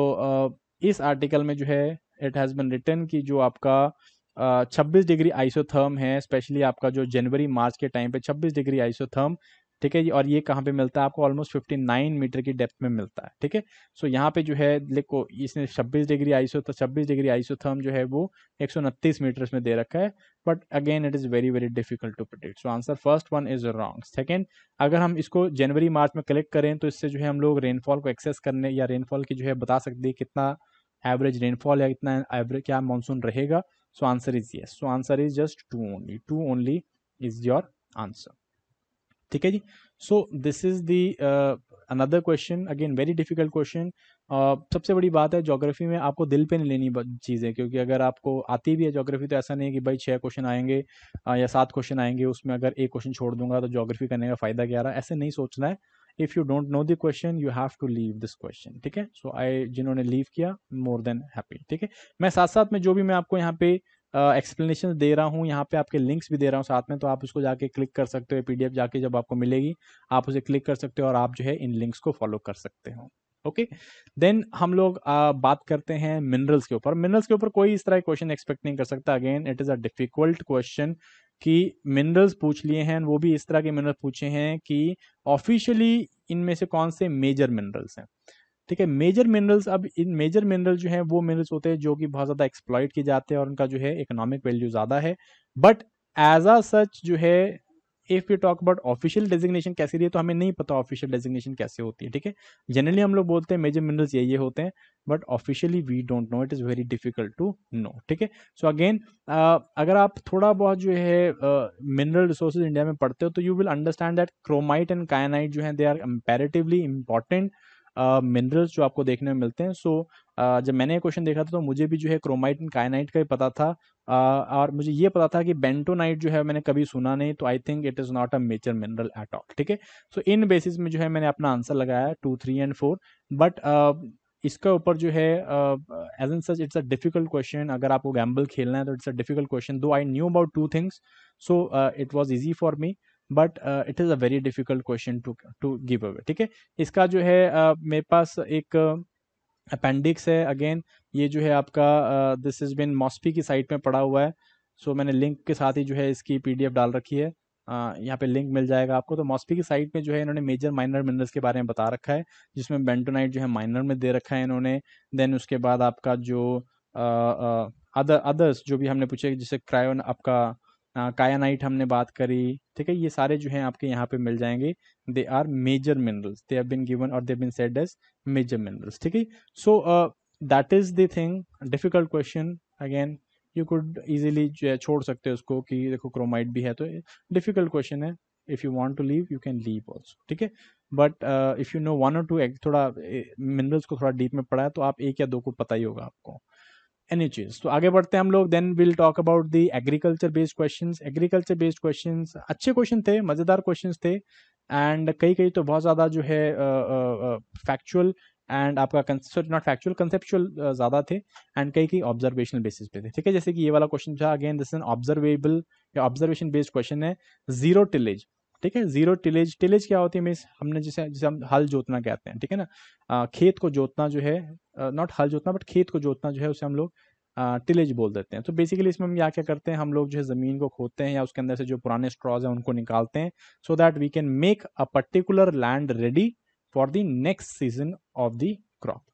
इस आर्टिकल में जो है इट हैज़ बिन रिटर्न कि जो आपका uh, छब्बीस डिग्री आइसोथर्म है स्पेशली आपका जो जनवरी मार्च के टाइम पे छब्बीस डिग्री आइसोथर्म ठीक है और ये कहाँ पे मिलता है आपको ऑलमोस्ट फिफ्टी नाइन मीटर की डेप्थ में मिलता है ठीक है सो यहाँ पे जो है देखो इसने छब्बीस डिग्री आईसो तो छब्बीस डिग्री आइसोथर्म जो है वो एक सौ मीटर्स में दे रखा है but again it is very very difficult to predict so answer first one is wrong second अगर हम इसको जनवरी मार्च में कलेक्ट करें तो इससे जो है हम लोग रेनफॉल को एक्सेस करने या रेनफॉल की जो है बता सकते हैं कितना एवरेज रेनफॉल या कितना एवरेज क्या मानसून रहेगा so answer is yes so answer is just two only two only is your answer ठीक है जी so this is the another question again very difficult question सबसे बड़ी बात है जोग्राफी में आपको दिल पे नहीं लेनी चीज़ें क्योंकि अगर आपको आती भी है जोग्राफी तो ऐसा नहीं है कि भाई छः क्वेश्चन आएंगे आ, uh, या सात क्वेश्चन आएंगे उसमें अगर एक क्वेश्चन छोड़ दूंगा तो जोग्राफी करने का फ़ायदा क्या रहा ऐसे नहीं सोचना है if you don't know the question you have to leave this question ठीक है सो आई जिन्होंने लीव किया मोर देन हैप्पी ठीक है मैं साथ साथ में जो भी मैं आपको यहाँ पे एक्सप्लेनेशन दे रहा हूँ यहाँ पे आपके लिंक्स भी दे रहा हूँ साथ में तो आप उसको जाके क्लिक कर सकते हो पीडीएफ जाके जब आपको मिलेगी आप उसे क्लिक कर सकते हो और आप जो है इन लिंक्स को फॉलो कर सकते हो ओके okay? देन हम लोग आ, बात करते हैं मिनरल्स के ऊपर मिनरल्स के ऊपर कोई इस तरह क्वेश्चन एक्सपेक्ट नहीं कर सकता again it is a difficult question कि मिनरल्स पूछ लिए हैं वो भी इस तरह के मिनरल पूछे हैं कि ऑफिशियली इनमें से कौन से मेजर मिनरल्स हैं ठीक है मेजर मिनरल्स अब इन मेजर मिनरल जो हैं वो मिनरल्स होते हैं जो कि बहुत ज़्यादा एक्सप्लॉयट किए जाते हैं और उनका जो है इकोनॉमिक वैल्यू ज़्यादा है बट एज आ सच जो है if you talk about official designation कैसी रही है तो हमें नहीं पता ऑफिशियल डेजिग्नेशन कैसे होती है ठीक है जनरली हम लोग बोलते हैं मेजर मिनरल्स ये ये होते हैं but officially we don't know it is very difficult to know ठीक है सो अगेन अगर आप थोड़ा बहुत जो है मिनरल रिसोर्सेज इंडिया में पढ़ते हो तो you will understand that chromite and kyanite जो है they are comparatively important minerals uh, जो आपको देखने में मिलते हैं सो so, uh, जब मैंने ये क्वेश्चन देखा था तो मुझे भी जो है क्रोमाइट एंड काइनाइट का ही पता था uh, और मुझे ये पता था कि बेंटोनाइट जो है मैंने कभी सुना नहीं तो I think it is not a major mineral at all ठीक है सो इन बेसिस में जो है मैंने अपना आंसर लगाया two three and four but इसके ऊपर जो है as an such it's a difficult question अगर आपको गैम्बल खेलना है तो इट्स अ डिफिकल्ट क्वेश्चन दो I knew about two things so it was easy for me but it is a very difficult question to to give away ठीक है इसका जो है uh, मेरे पास एक अपेंडिक्स uh, है अगेन ये जो है आपका दिस इज़ बिन मॉस्पी की साइट में पड़ा हुआ है सो so, मैंने लिंक के साथ ही जो है इसकी पीडीएफ डाल रखी है uh, यहाँ पे लिंक मिल जाएगा आपको तो मॉस्पी की साइट में जो है इन्होंने मेजर माइनर मिनरल्स के बारे में बता रखा है जिसमें बेंटोनाइट जो है माइनर में दे रखा है इन्होंने देन उसके बाद आपका जो अदर uh, अदर्स जो भी हमने पूछे जैसे क्रायोन आपका कायानाइट हमने बात करी ठीक है ये सारे जो हैं आपके यहाँ पे मिल जाएंगे they are major minerals they have been given और they been said as major minerals ठीक है so that is the thing difficult question again you could easily छोड़ सकते हो उसको कि देखो क्रोमाइट भी है तो डिफिकल्ट क्वेश्चन है if you want to leave you can leave also ठीक है but if you know one और टू थोड़ा मिनरल्स को थोड़ा डीप में पढ़ा है तो आप एक या दो को पता ही होगा आपको एनएचएस तो आगे बढ़ते हैं हम लोग then will talk about the agriculture based question agriculture based question अच्छे क्वेश्चन थे मज़ेदार क्वेश्चन थे एंड कई कई तो बहुत ज़्यादा जो है फैक्चुअल एंड आपका नॉट फैक्चुअल कंसेप्चुअल ज़्यादा थे एंड कई कई ऑब्जर्वेशनल बेसिस पे थे ठीक है जैसे कि ये वाला क्वेश्चन था अगेन दिस एन ऑब्जर्वेबल या ऑब्जर्वेशन बेस्ड क्वेश्चन है जीरो टिलेज ठीक है जीरो टिलेज टिलेज क्या होती है मीन्स हमने जिसे जिसे हम हल जोतना कहते हैं ठीक है ना खेत को जोतना जो है नॉट हल जोतना बट खेत को जोतना जो है उसे हम लोग टिलेज बोल देते हैं तो बेसिकली इसमें हम क्या क्या करते हैं हम लोग जो है ज़मीन को खोदते हैं या उसके अंदर से जो पुराने स्ट्रॉज हैं उनको निकालते हैं so that we can make a particular land ready for the next season of the crop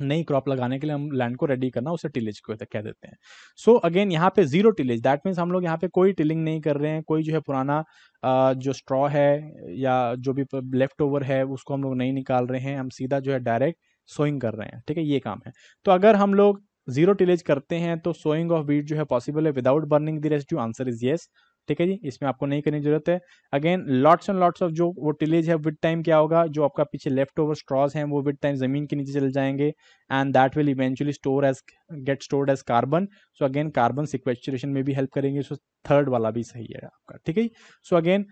नई क्रॉप लगाने के लिए हम लैंड को रेडी करना उसे टिलेज कह देते हैं सो so, अगेन यहाँ पे जीरो टिलेज दैट मीन्स हम लोग यहाँ पे कोई टिलिंग नहीं कर रहे हैं कोई जो है पुराना जो स्ट्रॉ है या जो भी लेफ्ट ओवर है उसको हम लोग नहीं निकाल रहे हैं हम सीधा जो है डायरेक्ट सोइंग कर रहे हैं ठीक है ये काम है तो अगर हम लोग जीरो टिलेज करते हैं तो सोइंग ऑफ बीट जो है पॉसिबल है without burning the rest answer is yes ठीक है जी इसमें आपको नहीं करने की जरूरत है again lots and lots of जो वो टिलेज है विद टाइम क्या होगा जो आपका पीछे लेफ्ट ओवर स्ट्रॉज हैं वो विद टाइम जमीन के नीचे चले जाएंगे and that will eventually store as get stored as carbon so again carbon sequestration में भी हेल्प करेंगे सो so थर्ड वाला भी सही है आपका ठीक है so again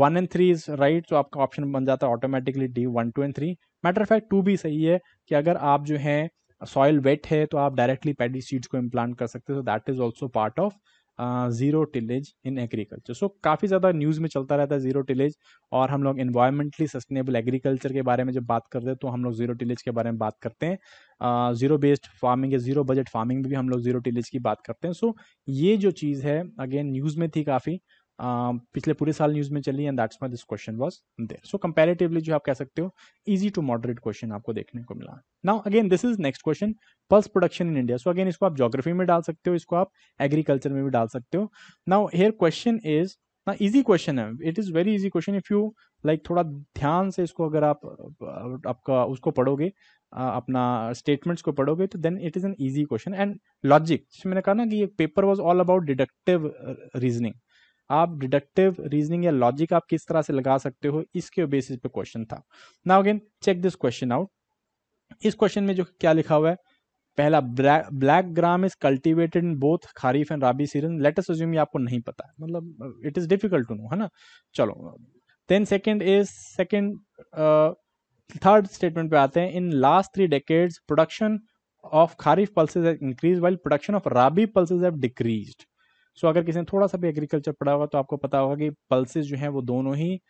one and three is right तो आपका ऑप्शन बन जाता है automatically the one two and three matter fact two भी सही है कि अगर आप जो है सॉइल वेट है तो आप डायरेक्टली पैडी सीड्स को इम्प्लांट कर सकते हो that is also part of zero tillage in agriculture so काफ़ी ज़्यादा न्यूज़ में चलता रहता है ज़ीरो टिलेज और हम लोग इन्वायरमेंटली सस्टेनेबल एग्रीकल्चर के बारे में जब बात करते हैं तो हम लोग ज़ीरो टिलेज के बारे में बात करते हैं ज़ीरो बेस्ड फार्मिंग या ज़ीरो बजट फार्मिंग में भी हम लोग ज़ीरो टिलेज की बात करते हैं सो so, ये जो चीज़ है अगेन न्यूज़ में थी काफ़ी Um, पिछले पूरे साल न्यूज में चली and that's my this question was there so comparatively जो आप कह सकते हो इजी टू मॉडरेट क्वेश्चन आपको देखने को मिला now again this is next question pulse production in India so again इसको आप जोग्राफी में डाल सकते हो इसको आप एग्रीकल्चर में भी डाल सकते हो नाउ हेयर क्वेश्चन इज ना इजी क्वेश्चन है it is very easy question if you like थोड़ा ध्यान से इसको अगर आप आपका उसको पढ़ोगे अपना स्टेटमेंट्स को पढ़ोगे तो then it is an easy question and logic मैंने कहा ना कि ये paper was all about deductive reasoning आप डिडक्टिव रीजनिंग या लॉजिक आप किस तरह से लगा सकते हो इसके बेसिस पे क्वेश्चन था now again check this question out इस क्वेश्चन में जो क्या लिखा हुआ है पहला black gram is cultivated in both kharif and rabi season let's just assume ये आपको नहीं पता है मतलब it is difficult to know है ना चलो then second is second third statement पे आते हैं in last three decades production of kharif pulses increase while production of rabi pulses have decreased सो अगर किसी ने थोड़ा सा भी एग्रीकल्चर पढ़ा हुआ तो आपको पता होगा कि पल्सेज जो हैं वो दोनों ही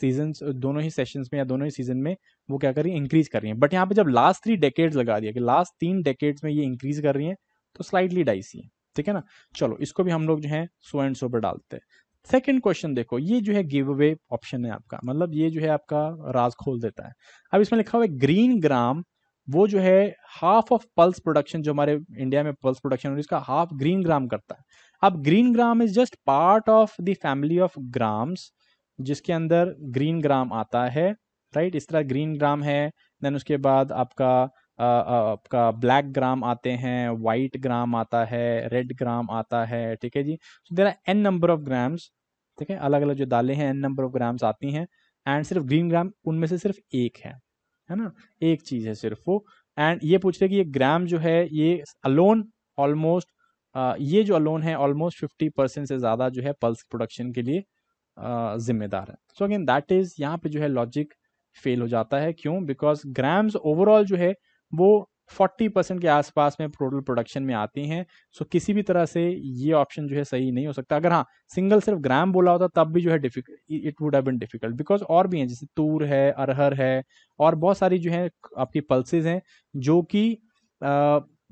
सीजन दोनों ही सेशंस में या दोनों ही सीजन में वो क्या कर रही है इंक्रीज कर रही हैं बट यहाँ पे जब लास्ट थ्री डेकेड्स लगा दिया कि लास्ट तीन डेकेड्स में ये इंक्रीज कर रही हैं तो स्लाइडली डाइसी है ठीक है ना चलो इसको भी हम लोग जो है सो एंड सो पर डालते हैं सेकेंड क्वेश्चन देखो ये जो है गिव अवे ऑप्शन है आपका मतलब ये जो है आपका राज खोल देता है अब इसमें लिखा हुआ है ग्रीन ग्राम वो जो है हाफ ऑफ पल्स प्रोडक्शन जो हमारे इंडिया में पल्स प्रोडक्शन इसका हाफ ग्रीन ग्राम करता है अब green gram is just part of the family of grams जिसके अंदर ग्रीन ग्राम आता है राइट इस तरह ग्रीन ग्राम है देन उसके बाद आपका आपका ब्लैक ग्राम आते हैं वाइट ग्राम आता है रेड ग्राम आता है ठीक है जी so there are an number of grams ठीक है अलग अलग जो दालें हैं एन नंबर ऑफ ग्राम्स आती हैं एंड सिर्फ ग्रीन ग्राम उनमें से सिर्फ एक है है ना एक चीज़ है सिर्फ वो एंड ये पूछ रहे कि ये ग्राम जो है ये अलोन ऑलमोस्ट ये जो अलोन है ऑलमोस्ट फिफ्टी परसेंट से ज़्यादा जो है पल्स प्रोडक्शन के लिए जिम्मेदार है सो अगेन दैट इज़ यहाँ पे जो है लॉजिक फेल हो जाता है क्यों बिकॉज ग्राम्स ओवरऑल जो है वो फोर्टी परसेंट के आसपास में टोटल प्रोडक्शन में आती हैं सो so, किसी भी तरह से ये ऑप्शन जो है सही नहीं हो सकता अगर हाँ सिंगल सिर्फ ग्राम बोला होता तब भी जो है difficult it would have been difficult because और भी हैं जैसे तूर है अरहर है और बहुत सारी जो है आपकी पल्सेज हैं जो कि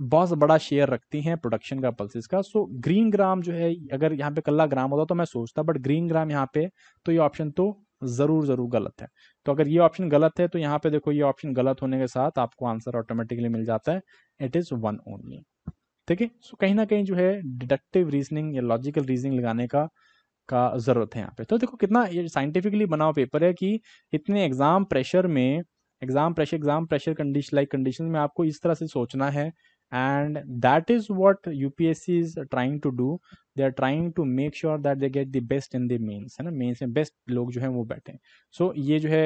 बहुत बड़ा शेयर रखती हैं प्रोडक्शन का पल्सिस का सो ग्रीन ग्राम जो है अगर यहाँ पे कल्ला ग्राम होता तो मैं सोचता बट ग्रीन ग्राम यहाँ पे तो ये ऑप्शन तो ज़रूर ज़रूर गलत है तो अगर ये ऑप्शन गलत है तो यहाँ पे देखो ये ऑप्शन गलत होने के साथ आपको आंसर ऑटोमेटिकली मिल जाता है इट इज़ वन ओनली ठीक है सो कहीं ना कहीं जो है डिडक्टिव रीजनिंग या लॉजिकल रीजनिंग लगाने का का ज़रूरत है यहाँ पे तो देखो कितना ये साइंटिफिकली बना हुआ पेपर है कि इतने एग्ज़ाम प्रेशर में exam pressure exam pressure condition like condition में आपको इस तरह से सोचना है and that is what upsc is trying to do they are trying to make sure that they get the best in the mains है ना मेन्स में बेस्ट लोग जो है वो बैठे सो so, ये जो है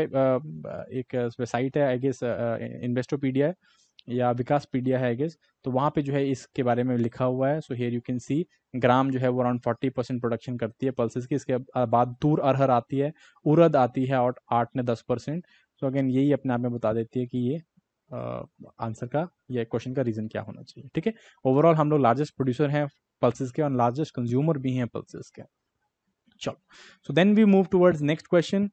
एक साइट है आई गेस इन्वेस्टोपीडिया है या विकास पीडिया है आई गेस तो वहाँ पे जो है इसके बारे में लिखा हुआ है so here you can see gram जो है वो अराउंड फोर्टी परसेंट प्रोडक्शन करती है पल्सेस की इसके बाद दूर अरहर आती है उरद आती है और आठ ने दस परसेंट सो अगेन यही अपने आप में बता देती है कि ये आंसर का या क्वेश्चन का रीज़न क्या होना चाहिए ठीक है ओवरऑल हम लोग लार्जेस्ट प्रोड्यूसर हैं पल्सेस के और लार्जेस्ट कंज्यूमर भी हैं पल्सेस के चलो so then we move towards next question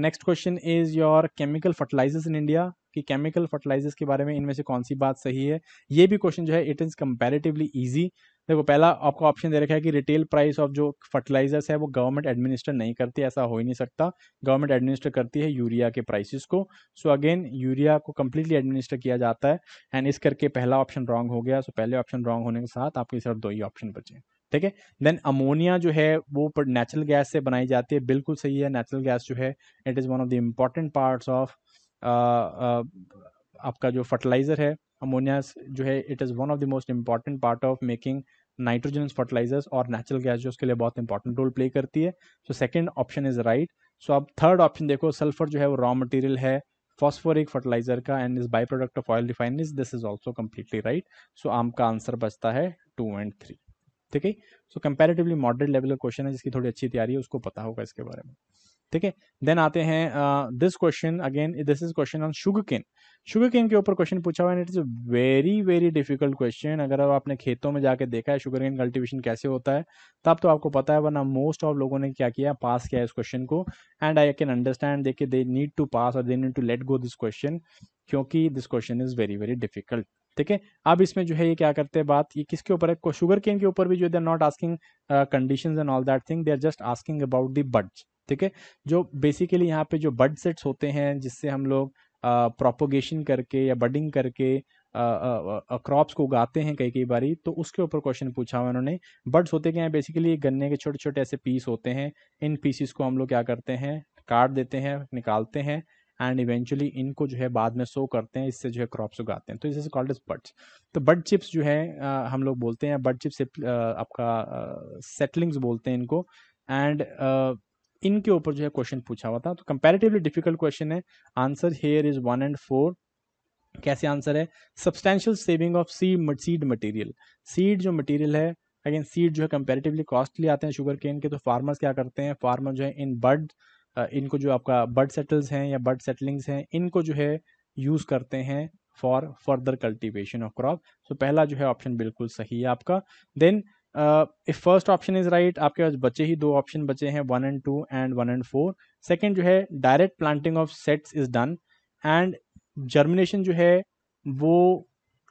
next question is your chemical fertilisers in India कि केमिकल फर्टिलाइजर्स के बारे में इनमें से कौन सी बात सही है ये भी क्वेश्चन जो है इट इज़ कंपेरेटिवली ईजी देखो पहला आपको ऑप्शन दे रखा है कि रिटेल प्राइस ऑफ जो फर्टिलाइजर्स है वो गवर्नमेंट एडमिनिस्टर नहीं करती ऐसा हो ही नहीं सकता गवर्नमेंट एडमिनिस्टर करती है यूरिया के प्राइसेस को सो अगेन यूरिया को कम्प्लीटली एडमिनिस्टर किया जाता है एंड इस करके पहला ऑप्शन रॉन्ग हो गया सो so पहले ऑप्शन रॉन्ग होने के साथ आपके सिर्फ दो ही ऑप्शन बचे ठीक है देन अमोनिया जो है वो नेचुरल गैस से बनाई जाती है बिल्कुल सही है नेचुरल गैस जो है it is one of the important parts of आपका जो फर्टिलाइज़र है अमोनिया जो है it is one of the most important part of making nitrogen fertilisers और नेचुरल गैस जो उसके लिए बहुत इंपॉर्टेंट रोल प्ले करती है so second option is right so अब थर्ड ऑप्शन देखो सल्फर जो है वो रॉ मटेरियल है फॉस्फोरिक फर्टिलाइजर का and is by product of oil refineries this is also completely right so आम का आंसर बचता है टू एंड थ्री ठीक है सो कंपेरेटिवली मॉडरेट लेवल का क्वेश्चन है जिसकी थोड़ी अच्छी तैयारी है उसको पता होगा इसके बारे में ठीक है देन आते हैं this question again this is question on sugar cane sugar cane के ऊपर क्वेश्चन पूछा हुआ है it is very very difficult question अगर आपने खेतों में जाके देखा है शुगर केन कल्टिवेशन कैसे होता है तब तो आपको पता है वरना मोस्ट ऑफ लोगों ने क्या किया पास किया इस क्वेश्चन को एंड आई कैन अंडरस्टैंड देखिए दे नीड टू पास और they need to let go this question क्योंकि this question is very very difficult ठीक है अब इसमें जो है ये क्या करते हैं बात ये किसके ऊपर है शुगर केन के ऊपर भी जो they are not asking condition and all that thing they are just asking about the buds ठीक है जो बेसिकली यहाँ पे जो बड सेट्स होते हैं जिससे हम लोग प्रोपोगेशन करके या बडिंग करके क्रॉप्स को उगाते हैं कई कई बारी तो उसके ऊपर क्वेश्चन पूछा हुआ उन्होंने बड्स होते क्या हैं बेसिकली गन्ने के छोटे छोटे ऐसे पीस होते हैं इन पीसीस को हम लोग क्या करते हैं काट देते हैं निकालते हैं एंड इवेंचुअली इनको जो है बाद में सो करते हैं इससे जो है क्रॉप्स उगाते हैं तो इस कॉल्ड इज बड्स तो बड चिप्स जो है हम लोग बोलते हैं बड चिप्स आपका सेटलिंग्स बोलते हैं इनको एंड इनके ऊपर जो है क्वेश्चन पूछा हुआ था तो कंपेरेटिवली डिफिकल्ट क्वेश्चन है answer here is one and four कैसे आंसर है substantial saving of seed seed material seed जो मटेरियल है अगेन सीड जो है कंपेरेटिवली कॉस्टली आते हैं शुगर केन के तो फार्मर्स क्या करते हैं फार्मर जो है इन बर्ड इनको जो आपका बर्ड सेटल्स हैं या बर्ड सेटलिंग्स हैं इनको जो है यूज़ करते हैं for further cultivation of crop so पहला जो है ऑप्शन बिल्कुल सही है आपका then if first option is right आपके पास बचे ही दो ऑप्शन बचे हैं one and two and one and four second जो है direct planting of sets is done and germination जो है वो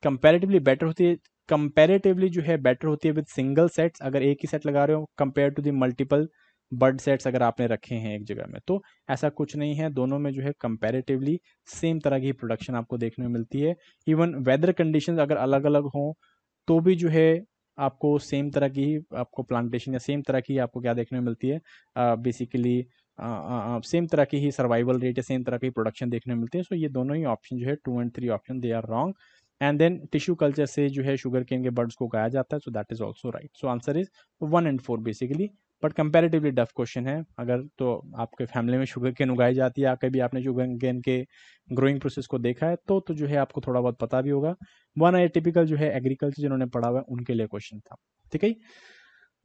कंपेरेटिवली बेटर होती है कंपेरेटिवली जो है बेटर होती है विद सिंगल सेट्स अगर एक ही सेट लगा रहे हो compare to the multiple bud sets अगर आपने रखे हैं एक जगह में तो ऐसा कुछ नहीं है दोनों में जो है कंपेरेटिवली सेम तरह की प्रोडक्शन आपको देखने में मिलती है इवन वेदर कंडीशन अगर अलग अलग हों तो भी जो है आपको सेम तरह की ही आपको प्लांटेशन या सेम तरह की आपको क्या देखने में मिलती है बेसिकली सेम तरह की ही सर्वाइवल रेट या सेम तरह की प्रोडक्शन देखने में मिलती है सो so, ये दोनों ही ऑप्शन जो है two and three option they are wrong and then tissue culture से जो है शुगर केन के बर्ड्स को गाया जाता है so that is also right so answer is one and four basically but comparatively tough question है अगर तो आपके फैमिली में शुगर केन उगाई जाती है कभी आपने शुगर केन के ग्रोइंग प्रोसेस को देखा है तो तो जो है आपको थोड़ा बहुत पता भी होगा वन आई टिपिकल जो है एग्रीकल्चर जिन्होंने पढ़ा हुआ है उनके लिए क्वेश्चन था ठीक है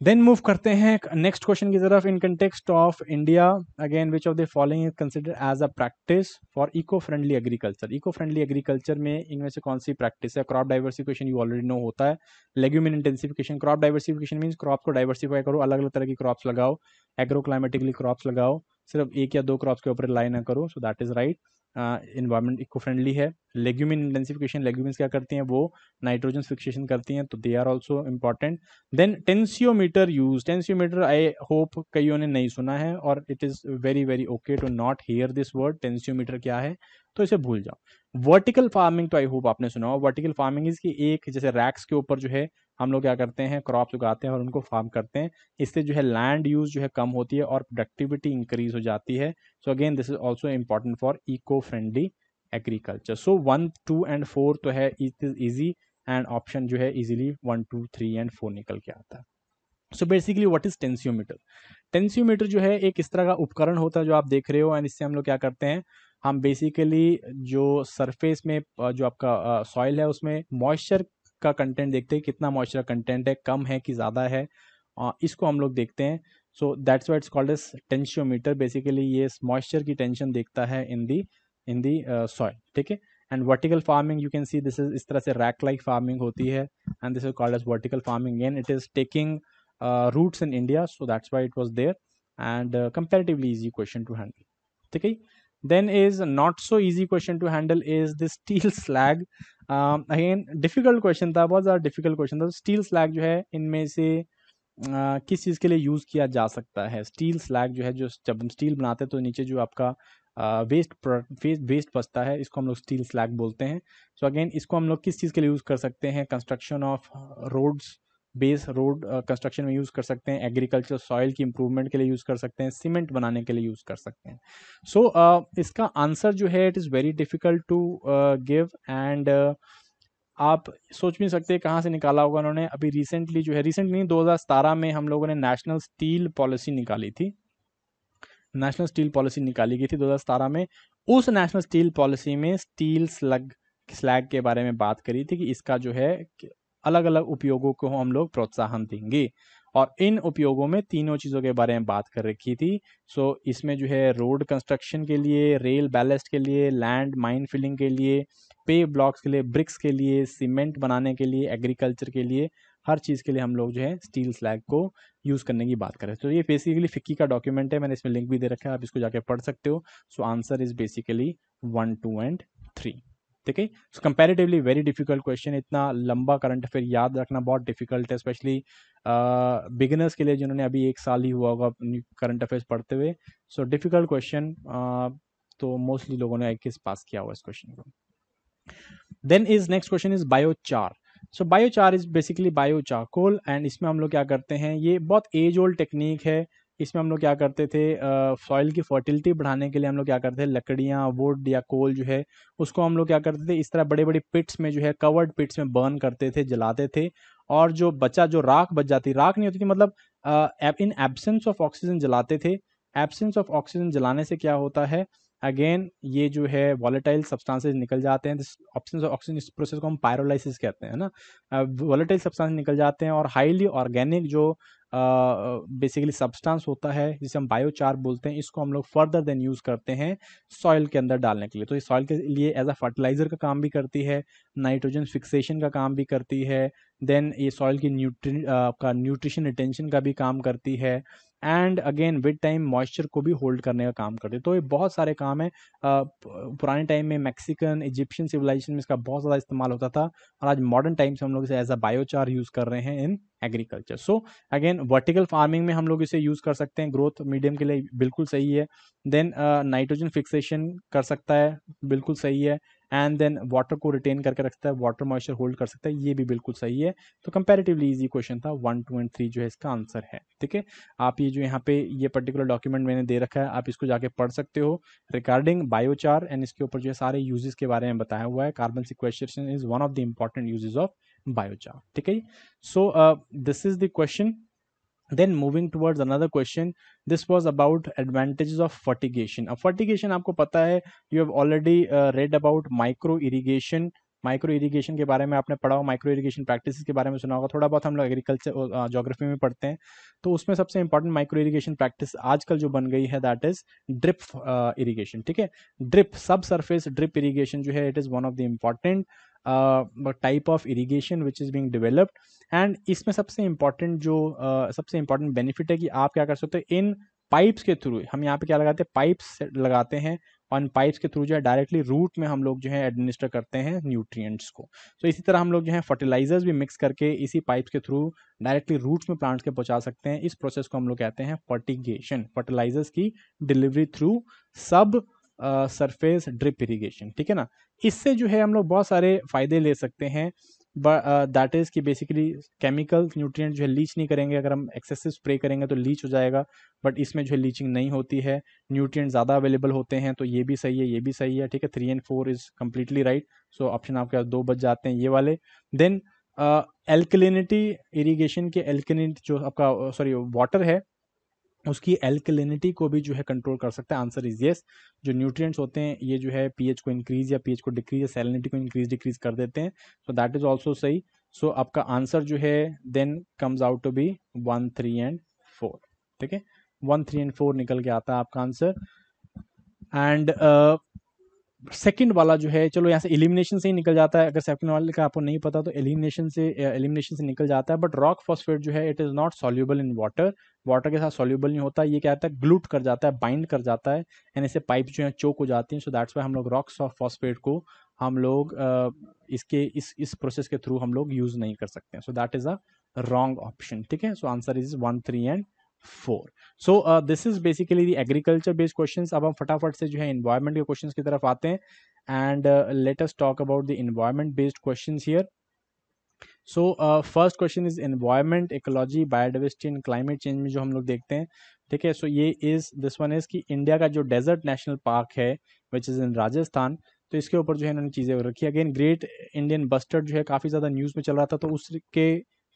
देन मूव करते हैं नेक्स्ट क्वेश्चन की तरफ in context of India again which of the following is consider as a practice for eco friendly agriculture eco friendly agriculture में इनमें से कौन सी प्रैक्टिस है crop diversification you already know होता है legume intensification crop diversification mean crop को diversify करो अलग अलग तरह की क्रॉप्स लगाओ एग्रो क्लाइमेटिकली क्रॉप्स लगाओ सिर्फ एक या दो क्रॉप्स के ऊपर लाइन ना करो so that is right environment eco friendly है लेग्यूमिन इंटेंसिफिकेशन लेग्यूमिन क्या करती हैं वो नाइट्रोजन फिक्सेशन करती हैं तो they are also important then tensiometer use tensiometer I hope कईयों ने नहीं सुना है और it is very very okay to not hear this word tensiometer क्या है तो इसे भूल जाओ वर्टिकल फार्मिंग तो आई होप आपने सुना हो वर्टिकल फार्मिंग इसकी एक जैसे रैक्स के ऊपर जो है हम लोग क्या करते हैं क्रॉप्स उगाते हैं और उनको फार्म करते हैं इससे जो है लैंड यूज़ जो है कम होती है और प्रोडक्टिविटी इंक्रीज हो जाती है so again this is also important for eco friendly agriculture so one two and four तो है it is easy and option जो है easily one two three and four निकल के आता है so basically what is tensiometer tensiometer जो है एक इस तरह का उपकरण होता है जो आप देख रहे हो एंड इससे हम लोग क्या करते हैं हम बेसिकली जो सरफेस में जो आपका सॉइल है उसमें मॉइस्चर का कंटेंट देखते हैं कितना मॉइस्चर कंटेंट है कम है कि ज़्यादा है इसको हम लोग देखते हैं so that's what called as tensiometer basically ये मॉइस्चर की टेंशन देखता है in the in the soil ठीक है and vertical farming you can see this is इस तरह से रैक लाइक फार्मिंग होती है and this is called as vertical farming an it is taking roots in India so that's why it was there and comparatively easy question to handle ठीक है then is not so easy question to handle is this steel slag uh, again difficult question था बहुत ज़्यादा difficult question था तो steel slag जो है इनमें से Uh, किस चीज़ के लिए यूज़ किया जा सकता है स्टील स्लैग जो है जो जब हम स्टील बनाते हैं तो नीचे जो आपका वेस्ट वेस्ट वेस्ट बचता है इसको हम लोग स्टील स्लैग बोलते हैं सो so अगेन इसको हम लोग किस चीज़ के लिए यूज़ कर सकते हैं construction of roads base road construction में यूज़ कर सकते हैं एग्रीकल्चर सॉइल की इम्प्रूवमेंट के लिए यूज़ कर सकते हैं सीमेंट बनाने के लिए यूज़ कर सकते हैं सो so, uh, इसका आंसर जो है it is very difficult to give and आप सोच भी सकते कहाँ से निकाला होगा उन्होंने अभी रिसेंटली जो है रिसेंटली दो हज़ार में हम लोगों ने नेशनल स्टील पॉलिसी निकाली थी नेशनल स्टील पॉलिसी निकाली गई थी 2017 में उस नेशनल स्टील पॉलिसी में स्टील स्लग स्लैग के बारे में बात करी थी कि इसका जो है अलग अलग उपयोगों को हम लोग प्रोत्साहन देंगे और इन उपयोगों में तीनों चीज़ों के बारे में बात कर रखी थी सो so, इसमें जो है रोड कंस्ट्रक्शन के लिए रेल बैलेस्ट के लिए लैंड माइन फिलिंग के लिए पे ब्लॉक्स के लिए ब्रिक्स के लिए सीमेंट बनाने के लिए एग्रीकल्चर के लिए हर चीज़ के लिए हम लोग जो है स्टील स्लैग को यूज़ करने की बात कर हैं तो ये बेसिकली फिक्की का डॉक्यूमेंट है मैंने इसमें लिंक भी दे रखा है आप इसको जाके पढ़ सकते हो so answer is basically one two and three ठीक है so comparatively very difficult question इतना लंबा करंट अफेयर याद रखना बहुत डिफिकल्ट है स्पेशली बिगिनर्स के लिए जिन्होंने अभी एक साल ही हुआ होगा करंट अफेयर्स पढ़ते हुए सो डिफिकल्ट क्वेश्चन तो मोस्टली लोगों ने आई किस पास किया हुआ इस क्वेश्चन को then is next question is biochar so biochar is basically bio charcoal and इसमें हम लोग क्या करते हैं ये बहुत एज ओल्ड टेक्निक है इसमें हम लोग क्या करते थे सॉइल की फर्टिलिटी बढ़ाने के लिए हम लोग क्या करते थे लकड़ियाँ वुड या कोल जो है उसको हम लोग क्या करते थे इस तरह बड़े बड़े पिट्स में जो है कवर्ड पिट्स में बर्न करते थे जलाते थे और जो बचा जो राख बच जाती राख नहीं होती थी मतलब इन एबसेंस ऑफ ऑक्सीजन जलाते थे एबसेंस ऑफ ऑक्सीजन जलाने से क्या होता है अगेन ये जो है वॉलेटाइल सब्सटेंसेस निकल जाते हैं ऑप्शन ऑक्सीजन इस प्रोसेस को हम पायरोलाइसिस कहते हैं ना वॉलेटाइल सब्सटेंस निकल जाते हैं और हाईली ऑर्गेनिक जो बेसिकली uh, सब्सटेंस होता है जिसे हम बायोचार बोलते हैं इसको हम लोग फर्दर देन यूज़ करते हैं सॉइल के अंदर डालने के लिए तो ये सॉइल के लिए एज अ फर्टिलाइज़र का काम भी करती है नाइट्रोजन फिक्सेशन का काम भी करती है देन ये सॉइल की न्यूट्री आपका न्यूट्रिशन रिटेंशन का भी काम करती है and again with time moisture को भी होल्ड करने का काम करते तो ये बहुत सारे काम है पुराने टाइम में मैक्सिकन इजिप्शियन सिविलाइजेशन में इसका बहुत ज़्यादा इस्तेमाल होता था और आज मॉडर्न टाइम से हम लोग इसे एज अ बायोचार यूज़ कर रहे हैं in agriculture so again vertical farming में हम लोग इसे यूज़ कर सकते हैं ग्रोथ मीडियम के लिए बिल्कुल सही है देन नाइट्रोजन फिक्सेशन कर सकता है बिल्कुल सही है एंड देन वाटर को रिटेन करके रखता है वाटर मॉइस्चर होल्ड कर सकता है ये भी बिल्कुल सही है तो कंपेरेटिवली इजी क्वेश्चन था वन टू एंड थ्री जो है इसका आंसर है ठीक है आप ये जो यहाँ पे ये पर्टिकुलर डॉक्यूमेंट मैंने दे रखा है आप इसको जाके पढ़ सकते हो रिगार्डिंग बायोचार एंड इसके ऊपर जो है सारे यूजेस के बारे में बताया हुआ है carbon sequestration is one of the important uses of biochar ठीक है so this is the question then moving towards another question this was about advantages of fertigation अब फर्टिगेशन आपको पता है you have already read about micro irrigation micro irrigation के बारे में आपने पढ़ा हो माइक्रो इरीगेशन प्रैक्टिस के बारे में सुना होगा थोड़ा बहुत हम लोग एग्रीकल्चर जोग्राफी में पढ़ते हैं तो उसमें सबसे इंपॉर्टेंट माइक्रो इरीगेशन प्रैक्टिस आजकल जो बन गई है दैट इज ड्रिप इरीगेशन ठीक है ड्रिप सब सरफेस ड्रिप इरीगेशन जो है it is one of the important type of irrigation which is being developed and इसमें सबसे इंपॉर्टेंट जो uh, सबसे इंपॉर्टेंट बेनिफिट है कि आप क्या कर सकते हो इन पाइप्स के थ्रू हम यहाँ पे क्या लगाते हैं पाइप्स लगाते हैं ऑन पाइप्स के थ्रू जो है डायरेक्टली रूट में हम लोग जो है एडमिनिस्टर करते हैं न्यूट्रिएंट्स को तो so, इसी तरह हम लोग जो है फर्टिलाइजर्स भी मिक्स करके इसी पाइप्स के थ्रू डायरेक्टली रूट में प्लांट्स के पहुंचा सकते हैं इस प्रोसेस को हम लोग कहते हैं फर्टिगेशन फर्टिलाइजर्स की delivery through subsurface drip irrigation ठीक है ना इससे जो है हम लोग बहुत सारे फायदे ले सकते हैं बट दैट इज़ कि बेसिकली केमिकल न्यूट्रिएंट जो है लीच नहीं करेंगे अगर हम एक्सेसिव स्प्रे करेंगे तो लीच हो जाएगा बट इसमें जो है लीचिंग नहीं होती है न्यूट्रिएंट ज़्यादा अवेलेबल होते हैं तो ये भी सही है ये भी सही है ठीक है three and four is completely right so option आपके पास दो बच जाते हैं ये वाले देन एल्कलिनिटी इरीगेशन के एल्कलिनिटी जो आपका सॉरी uh, वाटर है उसकी एल्कलिनिटी को भी जो है कंट्रोल कर सकता है आंसर इज येस जो न्यूट्रिएंट्स होते हैं ये जो है पीएच को इंक्रीज या पीएच को डिक्रीज या सैलिनिटी को इंक्रीज डिक्रीज कर देते हैं सो दैट इज ऑल्सो सही सो आपका आंसर जो है then comes out to be one three and four ठीक है वन थ्री एंड फोर निकल के आता है आपका आंसर एंड uh, सेकंड वाला जो है चलो यहाँ से एलिमिनेशन से ही निकल जाता है अगर सेकंड वाले का आपको नहीं पता तो एलिमिनेशन से एलिमिनेशन से निकल जाता है बट रॉक फॉस्फेट जो है it is not soluble in water water के साथ सॉल्यूबल नहीं होता ये क्या होता है ग्लूट कर जाता है बाइंड कर जाता है एंड ऐसे पाइप जो है चोक हो जाती हैं सो दैट्स वाई हम लोग रॉक फॉस्फेट को हम लोग इसके इस इस प्रोसेस के थ्रू हम लोग यूज़ नहीं कर सकते हैं so that is a wrong option ठीक है so answer is one three and four so this is basically the agriculture based question अब हम फटाफट से जो है इन्वायरमेंट के क्वेश्चन की तरफ आते हैं and latest talk about the environment based question here so first question is environment ecology biodiversity and climate change में जो हम लोग देखते हैं ठीक है सो ये इज दिस वन इज कि इंडिया का जो डेजर्ट नेशनल पार्क है विच इज़ इन राजस्थान तो इसके ऊपर जो है इन्होंने चीज़ें रखी अगेन ग्रेट इंडियन बस्टर्ड जो है काफ़ी ज़्यादा न्यूज़ में चल रहा था तो उसके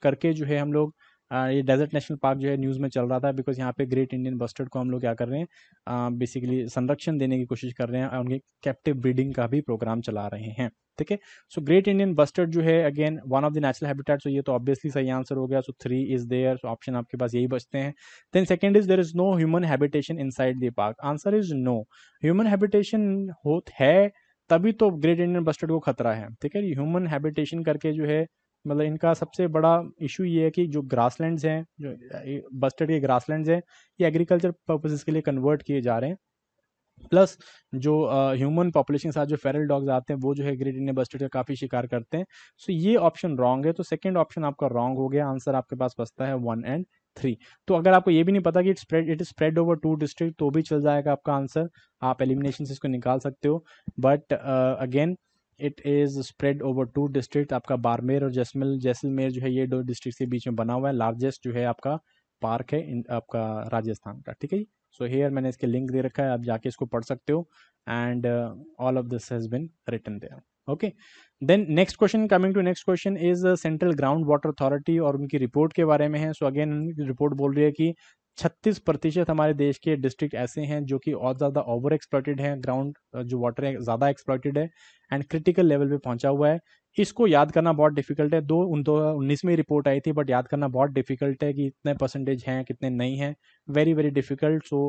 करके जो है हम लोग ये डेजर्ट नेशनल पार्क जो है न्यूज़ में चल रहा था बिकॉज यहाँ पे ग्रेट इंडियन बस्टर्ड को हम लोग क्या कर रहे हैं बेसिकली संरक्षण देने की कोशिश कर रहे हैं और उनके कैप्टिव ब्रीडिंग का भी प्रोग्राम चला रहे हैं ठीक है सो ग्रेट इंडियन बस्टर्ड जो है again one of the natural habitat so ये तो ऑब्वियसली सही आंसर हो गया so three is there so option आपके पास यही बचते हैं then second is there is no human habitation inside the park answer is no human habitation होत है तभी तो ग्रेट इंडियन बस्टर्ड को खतरा है ठीक है ह्यूमन हैबिटेशन करके जो है मतलब इनका सबसे बड़ा इशू ये है कि जो ग्रासलैंड्स हैं जो बस्टेड के ग्रासलैंड्स हैं ये एग्रीकल्चर पर्पसेस के लिए कन्वर्ट किए जा रहे हैं प्लस जो ह्यूमन पॉपुलेशन के साथ जो फेरल डॉग्स आते हैं वो जो है ग्रेट इंडियन बस्टेड का काफ़ी शिकार करते हैं सो so, ये ऑप्शन रॉन्ग है तो सेकेंड ऑप्शन आपका रॉन्ग हो गया आंसर आपके पास बचता है वन एंड थ्री तो अगर आपको ये भी नहीं पता कि it spread it spread over two district तो भी चल जाएगा आपका आंसर आप एलिमिनेशन से इसको निकाल सकते हो but again uh, it is spread over two district आपका बारमेर और जैसमल जैसलमेर जो है ये दो डिस्ट्रिक्ट के बीच में बना हुआ है लार्जेस्ट जो है आपका पार्क है इन आपका राजस्थान का ठीक है सो हेयर मैंने इसके लिंक दे रखा है आप जाके इसको पढ़ सकते हो and all of this has been written there okay then next question coming to next question is central ground water authority और उनकी रिपोर्ट के बारे में है सो अगेन रिपोर्ट बोल रही है कि छत्तीस प्रतिशत हमारे देश के डिस्ट्रिक्ट ऐसे हैं जो कि और ज़्यादा ओवर एक्सप्लॉयटेड हैं ग्राउंड जो वाटर है ज़्यादा एक्सप्लॉयटेड है एंड क्रिटिकल लेवल पे पहुंचा हुआ है इसको याद करना बहुत डिफिकल्ट है दो उन दो उन्नीस में रिपोर्ट आई थी बट याद करना बहुत डिफिकल्ट है कि इतने परसेंटेज हैं कितने नहीं हैं वेरी वेरी डिफिकल्ट सो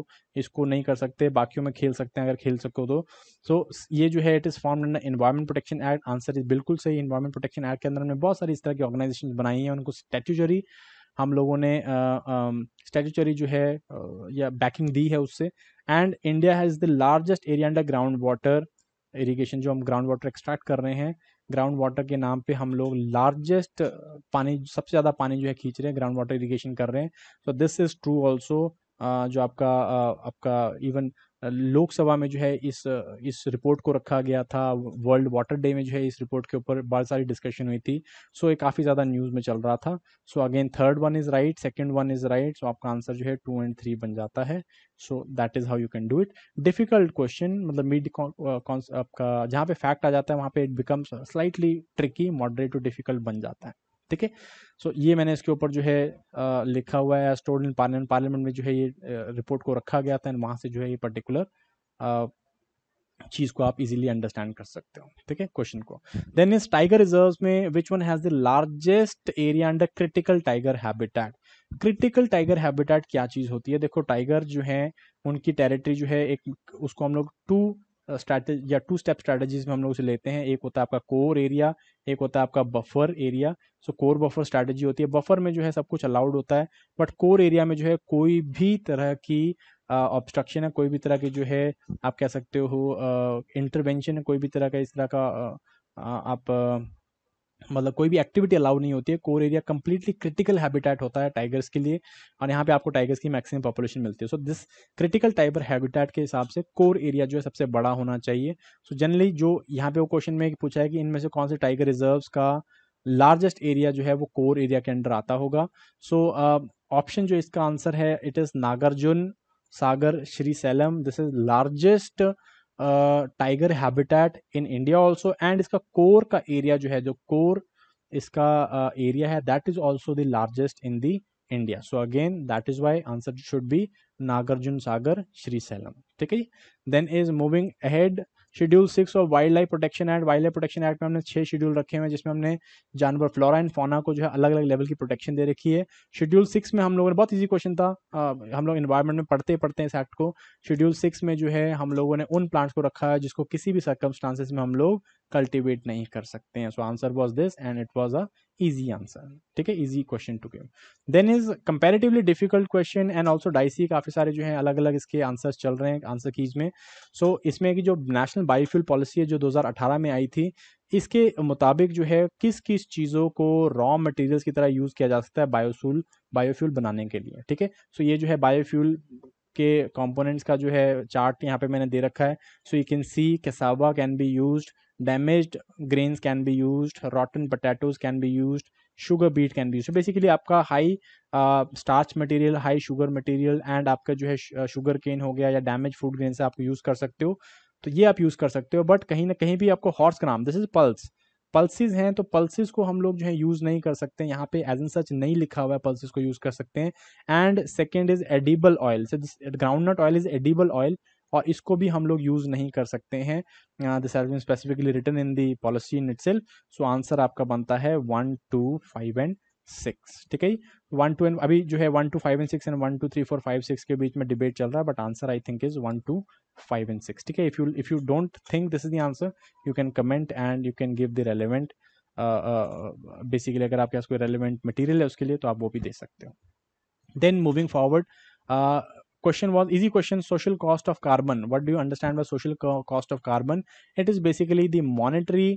इसको नहीं कर सकते बाकियों में खेल सकते हैं अगर खेल सको तो सो so, ये जो है it is form in environment protection act answer is बिल्कुल सही इन्वायरमेंट प्रोटेक्शन एक्ट के अंदर हमने बहुत सारी इस तरह की ऑर्गेनाइजेशन बनाई हैं उनको स्टेचूजरी हम लोगों ने स्टेचुचरी जो है या बैकिंग दी है उससे and India has the largest area under ground water irrigation जो हम ग्राउंड वाटर एक्सट्रैक्ट कर रहे हैं ग्राउंड वाटर के नाम पे हम लोग लार्जेस्ट पानी सबसे ज़्यादा पानी जो है खींच रहे हैं ग्राउंड वाटर इरीगेशन कर रहे हैं so this is true also जो आपका आपका इवन लोकसभा में जो है इस इस रिपोर्ट को रखा गया था वर्ल्ड वाटर डे में जो है इस रिपोर्ट के ऊपर बहुत सारी डिस्कशन हुई थी सो ये काफ़ी ज़्यादा न्यूज़ में चल रहा था so again third one is right second one is right so आपका आंसर जो है टू एंड थ्री बन जाता है so that is how you can do it difficult question मतलब मिड आपका जहाँ पे फैक्ट आ जाता है वहाँ पे it becomes slightly tricky moderate to difficult बन जाता है ठीक है सो ये मैंने इसके ऊपर जो है लिखा हुआ है स्टोर्ड इन पार्लियामेंट पार्लियामेंट में जो है ये रिपोर्ट को रखा गया था एंड वहाँ से जो है ये पर्टिकुलर चीज़ को आप इजीली अंडरस्टैंड कर सकते हो ठीक है क्वेश्चन को देन इस टाइगर रिजर्व में which one has the largest area under critical tiger habitat critical tiger habitat क्या चीज़ होती है देखो टाइगर जो है उनकी टेरिटरी जो है एक उसको हम लोग टू स्ट्रैटेजी या टू स्टेप स्ट्रैटेजीज में हम लोग उसे लेते हैं एक होता है आपका कोर एरिया एक होता है आपका buffer area so core buffer strategy होती है बफर में जो है सब कुछ अलाउड होता है बट कोर एरिया में जो है कोई भी तरह की ऑब्स्ट्रक्शन uh, है कोई भी तरह की जो है आप कह सकते हो इंटरवेंशन uh, है कोई भी तरह का इस तरह का uh, आप मतलब कोई भी एक्टिविटी अलाउ नहीं होती है core area completely critical habitat होता है टाइगर्स के लिए और यहाँ पे आपको टाइगर्स की मैक्सिमम पॉपुलेशन मिलती है so this critical tiger habitat के हिसाब से कोर एरिया जो है सबसे बड़ा होना चाहिए सो so, जनरली जो यहाँ पे वो क्वेश्चन में पूछा है कि इनमें से कौन से टाइगर रिजर्व का लार्जेस्ट एरिया जो है वो कोर एरिया के अंडर आता होगा सो so, ऑप्शन uh, जो इसका आंसर है it is Nagarjuna Sagar Srisailam this is largest tiger habitat in India also and इसका कोर का एरिया जो है जो कोर इसका एरिया है that is also the largest in the India so again that is why answer should be Nagarjuna Sagar Srisailam ठीक है जी then is moving ahead schedule six of wildlife protection act wildlife protection act में हमने छह schedule रखे हुए हैं जिसमें हमने जानवर फ्लोरा एंड फोना को जो है अलग अलग लेवल की प्रोटेक्शन दे रखी है शेड्यूल सिक्स में हम लोगों ने बहुत ईजी क्वेश्चन था आ, हम लोग इन्वायरमेंट में पढ़ते पढ़ते इस एक्ट को शेड्यूल सिक्स में जो है हम लोगों ने उन प्लांट्स को रखा है जिसको किसी भी सर्कमस्टांसिस में हम लोग कल्टिवेट नहीं कर सकते हैं so answer was this and it was a easy answer ठीक है easy question to give then is comparatively difficult question and also dicey काफ़ी सारे जो है अलग अलग इसके आंसर्स चल रहे हैं आंसर कीज में सो so, इसमें की जो नेशनल बायोफ्यूल पॉलिसी है जो 2018 में आई थी इसके मुताबिक जो है किस किस चीज़ों को रॉ मटेरियल्स की तरह यूज़ किया जा सकता है बायोसूल बायोफ्यूल बनाने के लिए ठीक है सो ये जो है बायोफ्यूल के कंपोनेंट्स का जो है चार्ट यहाँ पे मैंने दे रखा है so you can see cassava can be used damaged grains can be use rotten potatoes can be use sugar beet can be use basically आपका high starch material high sugar material and आपका जो है sugar cane हो गया या damage food grain आप use कर सकते हो तो ये आप यूज़ कर सकते हो बट कहीं ना कहीं भी आपको हॉर्स का नाम दिस इज पल्स पल्सिस हैं तो पल्सिस को हम लोग जो है यूज़ नहीं कर सकते यहाँ पे एज एन सच नहीं लिखा हुआ है पल्सिस को यूज़ कर सकते हैं and second is edible oil groundnut oil is edible oil और इसको भी हम लोग यूज़ नहीं कर सकते हैं this has been specifically written in the policy in it so answer आपका बनता है one two five and six ठीक है वन टू एंड अभी जो है one two five and six and one two three four five six के बीच में डिबेट चल रहा है but answer I think is one two five and six ठीक है if you if you don't think this is the answer you can comment and you can give the relevant basically अगर आपके पास कोई relevant material है उसके लिए तो आप वो भी दे सकते हो then moving forward question was easy question social cost of carbon what do you understand by social co cost of carbon it is basically the monetary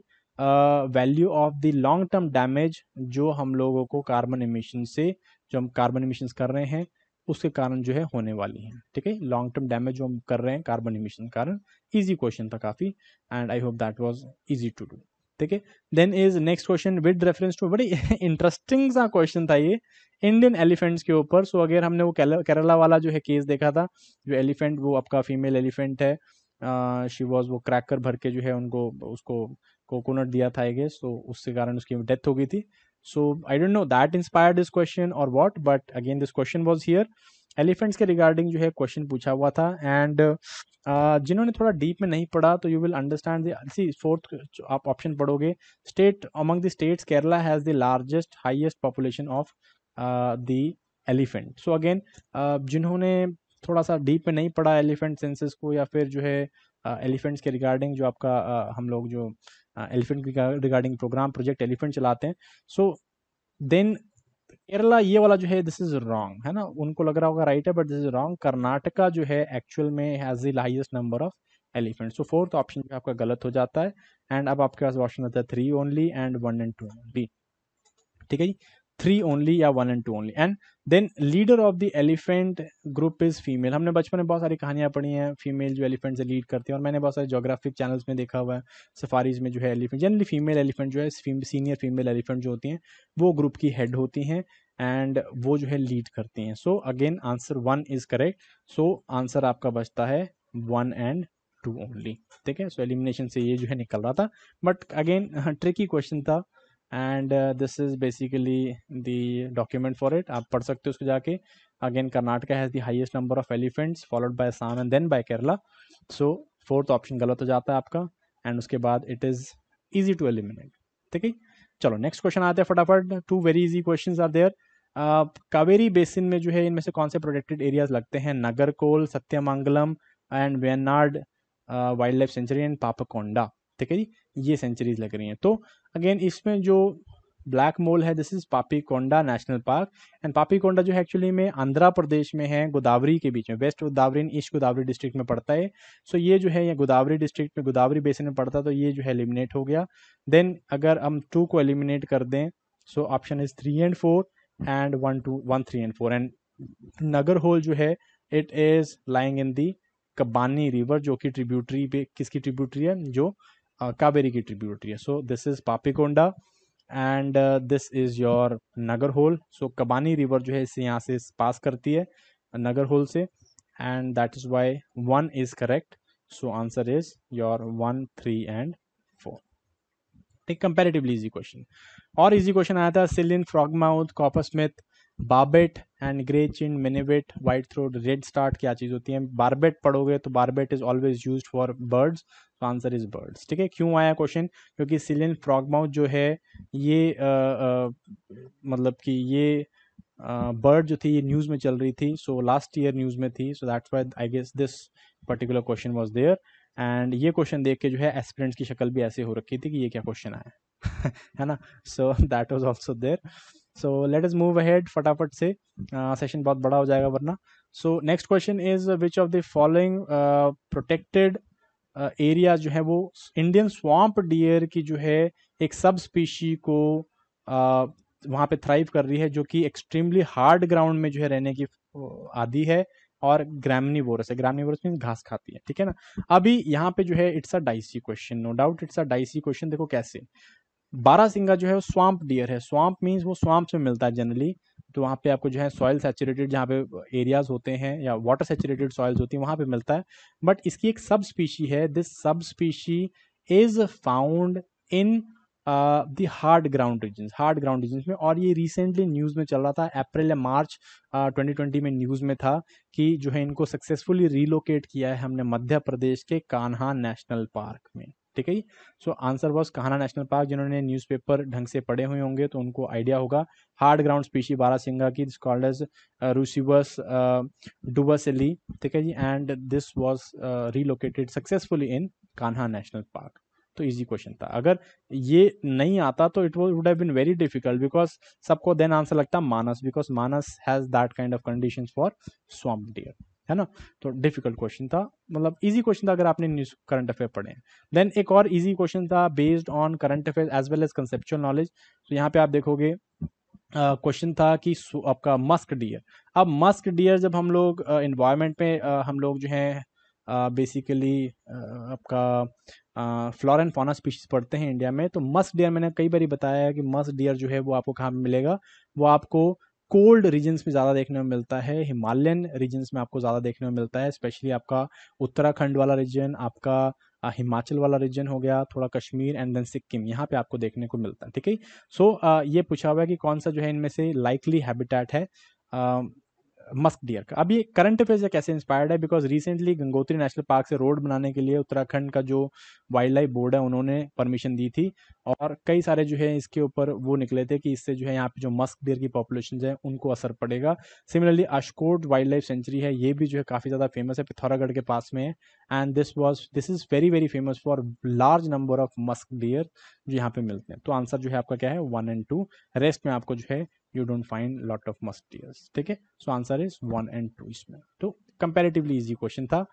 value of the long term damage जो हम लोगों को carbon emission से जो हम carbon emission कर रहे हैं उसके कारण जो है होने वाली है ठीक है लॉन्ग टर्म डैमेज जो हम कर रहे हैं कार्बन इमिशन कारण इजी क्वेश्चन था काफ़ी and I hope that was easy to do ठीक है then is next question with reference to बड़ी इंटरेस्टिंग सा क्वेश्चन था ये इंडियन एलिफेंट्स के ऊपर सो अगर हमने वो केरला वाला जो है केस देखा था जो एलिफेंट वो आपका फीमेल एलिफेंट है शी uh, वॉज वो क्रैकर भर के जो है उनको उसको कोकोनट दिया था आई गेस तो उसके कारण उसकी डेथ हो गई थी so I don't know that inspired this question और what but again this question was here elephants के रिगार्डिंग जो है क्वेश्चन पूछा हुआ था एंड uh, जिन्होंने थोड़ा डीप में नहीं पढ़ा तो you will understand the fourth आप ऑप्शन पढ़ोगे state among the states Kerala has the largest highest population of the elephant so again जिन्होंने थोड़ा सा डीप में नहीं पढ़ा एलिफेंट सेंसेस को या फिर जो है एलिफेंट्स uh, के रिगार्डिंग जो आपका uh, हम लोग जो elephant uh, regarding program project elephant चलाते हैं सो देन केरला ये वाला जो है दिस इज रॉन्ग है ना उनको लग रहा होगा राइट है but this is wrong Karnataka जो है एक्चुअल में has the highest number of elephant so fourth option जो आपका गलत हो जाता है एंड अब आपके पास ऑप्शन आता है three only and one and two only ठीक है जी थ्री ओनली या one and two only and then leader of the elephant group is female हमने बचपन में बहुत सारी कहानियाँ पढ़ी हैं फीमेल जो एलिफेंट से लीड करती हैं और मैंने बहुत सारे जोग्राफिक चैनल्स में देखा हुआ है सफारीज में जो है एलिफेंट जनरली फीमेल एलिफेंट जो है सीनियर फीमेल एलिफेंट जो होती हैं वो ग्रुप की हेड होती हैं एंड वो जो है लीड करती हैं so again answer one is correct so answer आपका बचता है वन एंड टू ओनली ठीक है सो एलिमिनेशन से ये जो है निकल रहा था बट अगेन ट्रिकी क्वेश्चन था and this is basically the document for it आप पढ़ सकते हो उसको जाके again Karnataka has the highest number of elephants followed by Assam and then by Kerala so fourth option गलत हो जाता है आपका एंड उसके बाद it is easy to eliminate ठीक है चलो नेक्स्ट क्वेश्चन आते हैं फटाफट two very easy question are there Kaveri basin में जो है इनमें से कौन से प्रोटेक्टेड एरियाज लगते हैं Nagarhole Sathyamangalam and Wayanad wild life sanctuary and Papikonda ठीक है जी ये सेंचुरीज लग रही हैं तो अगेन इसमें जो ब्लैक मोल है this is Papikonda national park and Papikonda जो है एक्चुअली में आंध्र प्रदेश में है गोदावरी के बीच में west Godavari in east Godavari district में पड़ता है सो so ये जो है ये गोदावरी डिस्ट्रिक्ट में गोदावरी बेसिन में पड़ता है तो ये जो है एलिमिनेट हो गया देन अगर हम टू को एलिमिनेट कर दें so option is three and four and one two one three and four and Nagarhole जो है it is lying in the Kabini river जो कि ट्रिब्यूटरी पे किसकी ट्रिब्यूटरी है जो कावेरी की ट्रिब्यूटरी है so this is Papikonda and this is your Nagarhole so Kabini river जो है इसे यहाँ से पास करती है नगर होल से and that is why one is correct so answer is your one three and four ठीक कंपेरेटिवली इजी क्वेश्चन और इजी क्वेश्चन आया था Ceylon frogmouth coppersmith barbet and grey chin minivet white throat redstart क्या चीज़ होती है barbette पढ़ोगे तो barbet is always use for birds तो आंसर इज बर्ड्स ठीक है क्यों आया क्वेश्चन क्योंकि सिलियन फ्रॉग माउथ जो है ये आ, आ, मतलब कि ये बर्ड जो थी ये न्यूज़ में चल रही थी सो लास्ट ईयर न्यूज़ में थी so that's why I guess this particular question was there and ये क्वेश्चन देख के जो है एस्पिरेंट्स की शक्ल भी ऐसे हो रखी थी कि ये क्या क्वेश्चन आया है ना so that was also there so let is move ahead फटाफट से सेशन uh, बहुत बड़ा हो जाएगा वरना so next question is which of the following protected area जो है वो इंडियन स्वाम्प डियर की जो है एक सब स्पीशी को आ, वहाँ पे थ्राइव कर रही है जो कि एक्सट्रीमली हार्ड ग्राउंड में जो है रहने की आदि है और ग्रामनी वोरस है ग्रामनी वोरस मीन घास खाती है ठीक है ना अभी यहाँ पे जो है it's a dicey question no doubt it's a dicey question देखो कैसे बारह सिंगा जो है वो स्वाम्प डियर है स्वाम्प मीन्स वो स्वाम्प में मिलता है जनरली तो वहाँ पे आपको जो है सॉइल सेचुरेटेड जहाँ पे एरियाज़ होते हैं या वाटर सेचुरेटेड सॉइल्स होती हैं वहाँ पे मिलता है बट इसकी एक सब स्पीशी है this subspecies is found in the hard ground region hard ground region में और ये रिसेंटली न्यूज़ में चल रहा था अप्रैल या मार्च ट्वेंटी uh, ट्वेंटी में न्यूज़ में था कि जो है इनको सक्सेसफुली रिलोकेट किया है हमने मध्य प्रदेश के कान्हा नेशनल पार्क में ठीक है so answer was Kanha national park जिन्होंने न्यूज़पेपर ढंग से पढ़े हुए होंगे तो उनको आइडिया होगा हार्ड ग्राउंड स्पीशी बारासिंगा की this called as Rucervus duvaucelii ठीक है जी and this was relocated successfully in Kanha national park तो इजी क्वेश्चन था अगर ये नहीं आता तो it would have been very difficult because सबको देन आंसर लगता Manas because Manas has that kind of conditions for swamp deer है ना तो डिफिकल्ट क्वेश्चन था मतलब इजी क्वेश्चन था अगर आपने न्यूज करंट अफेयर पढ़े हैं देन एक और इजी क्वेश्चन था based on current affair as well as conceptual knowledge तो यहाँ पे आप देखोगे क्वेश्चन uh, था कि आपका मस्क डियर अब मस्क डियर जब हम लोग इन्वायरमेंट uh, में uh, हम लोग जो है बेसिकली uh, आपका फ्लोर एंड फोना स्पीशीज पढ़ते हैं इंडिया में तो मस्क डियर मैंने कई बार बताया है कि मस्क डियर जो है वो आपको कहाँ मिलेगा वो आपको कोल्ड रीजन्स में ज़्यादा देखने में मिलता है हिमालयन रीजन्स में आपको ज़्यादा देखने में मिलता है स्पेशली आपका उत्तराखंड वाला रीजन आपका हिमाचल वाला रीजन हो गया थोड़ा कश्मीर एंड देन सिक्किम यहाँ पे आपको देखने को मिलता है ठीक है सो ये पूछा हुआ है कि कौन सा जो है इनमें से लाइकली हैबिटेट है मस्क डियर का अभी करंट अफेयर से कैसे इंस्पायर्ड है because recently Gangotri national park से रोड बनाने के लिए उत्तराखंड का जो वाइल्ड लाइफ बोर्ड है उन्होंने परमिशन दी थी और कई सारे जो है इसके ऊपर वो निकले थे कि इससे जो है यहाँ पे जो मस्क डियर की पॉपुलेशन है उनको असर पड़ेगा similarly Askot wild life sanctuary है ये भी जो है काफ़ी ज़्यादा फेमस है पिथौरागढ़ के पास में है and this was this is very very famous for large number of musk deer जो यहाँ पे मिलते हैं तो आंसर जो है आपका क्या है वन एंड टू रेस्ट में आपको जो है you don't find lot of musketeers ठीक है so answer is one and two इसमें तो कंपेरेटिवली इजी क्वेश्चन था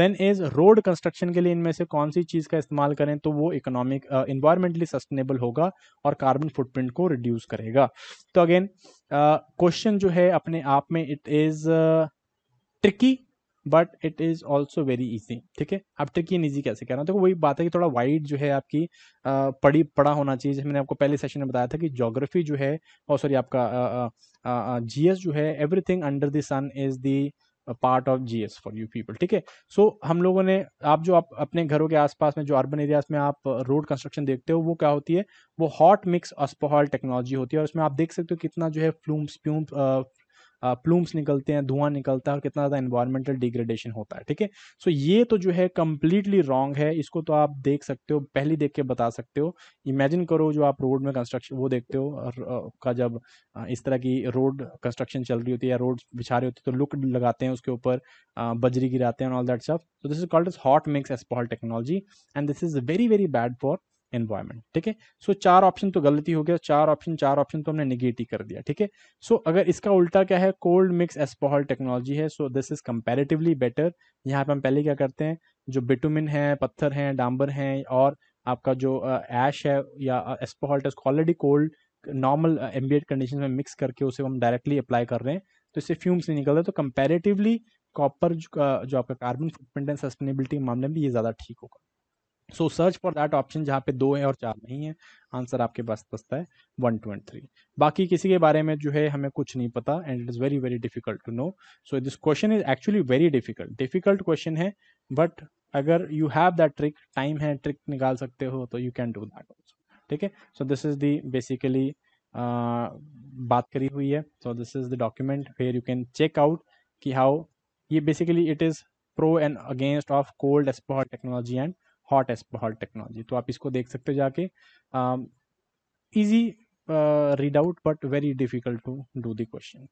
देन is रोड कंस्ट्रक्शन के लिए इनमें से कौन सी चीज़ का इस्तेमाल करें तो वो इकोनॉमिक इन्वायरमेंटली सस्टेनेबल होगा और कार्बन फुटप्रिंट को रिड्यूस करेगा तो अगेन क्वेश्चन uh, जो है अपने आप में it is tricky but it is also very easy ठीक है अब ट्रिक इन ईजी कैसे कह रहा हूँ देखो वही बात है कि थोड़ा वाइड जो है आपकी पड़ी पड़ा होना चाहिए मैंने आपको पहले सेशन में बताया था कि जोग्राफी जो है और oh, सॉरी आपका जी एस जो है everything under the sun is the part of G S for you people ठीक है सो हम लोगों ने आप जो आप अपने घरों के आसपास में जो अर्बन एरियाज में आप रोड कंस्ट्रक्शन देखते हो वो क्या होती है वो हॉट मिक्स अस्पोहॉल टेक्नोलॉजी होती है और उसमें आप देख सकते हो कितना जो है फ्लूम्स प्यूम्स प्लूम्स निकलते हैं धुआं निकलता है और कितना ज़्यादा इन्वायरमेंटल डिग्रेडेशन होता है ठीक है सो ये तो जो है कम्प्लीटली रॉन्ग है इसको तो आप देख सकते हो पहले देख के बता सकते हो इमेजिन करो जो आप रोड में कंस्ट्रक्शन वो देखते हो का जब इस तरह की रोड कंस्ट्रक्शन चल रही होती है या रोड बिछा रही होती है तो लुक लगाते हैं उसके ऊपर बजरी गिराते हैं ऑल दैट सब तो this is called is hot mix asphalt technology and this is very very bad for environment ठीक है सो चार ऑप्शन तो गलती हो गया चार ऑप्शन चार ऑप्शन तो हमने निगेट कर दिया ठीक है सो अगर इसका उल्टा क्या है कोल्ड मिक्स एस्पोहल टेक्नोलॉजी है so this is comparatively better यहाँ पे हम पहले क्या करते हैं जो बिटुमिन है पत्थर है डांबर हैं और आपका जो एश है या asphalt already cold normal ambient condition में मिक्स करके उसे हम डायरेक्टली अप्लाई कर रहे हैं तो इससे फ्यूम्स नहीं निकल रहे तो कंपेरेटिवली कॉपर जो, आपका कार्बन फुटप्रिंट एंड सस्टेनेबिलिटी के मामले में ये ज़्यादा ठीक होगा so search for that option जहाँ पे दो है और चार नहीं है आंसर आपके पास बसता है वन ट्वेंट थ्री बाकी किसी के बारे में जो है हमें कुछ नहीं पता and it is very very difficult to know so this question is actually very difficult difficult question है बट अगर you have that trick time है ट्रिक निकाल सकते हो तो you can do that also ठीक है so this is the basically बात करी हुई है so this is the document fair you can check out कि हाउ ये basically it is pro and against of cold asphalt technology and hot as hot technology तो आप इसको देख सकते हो जाके easy read out but very difficult to do the question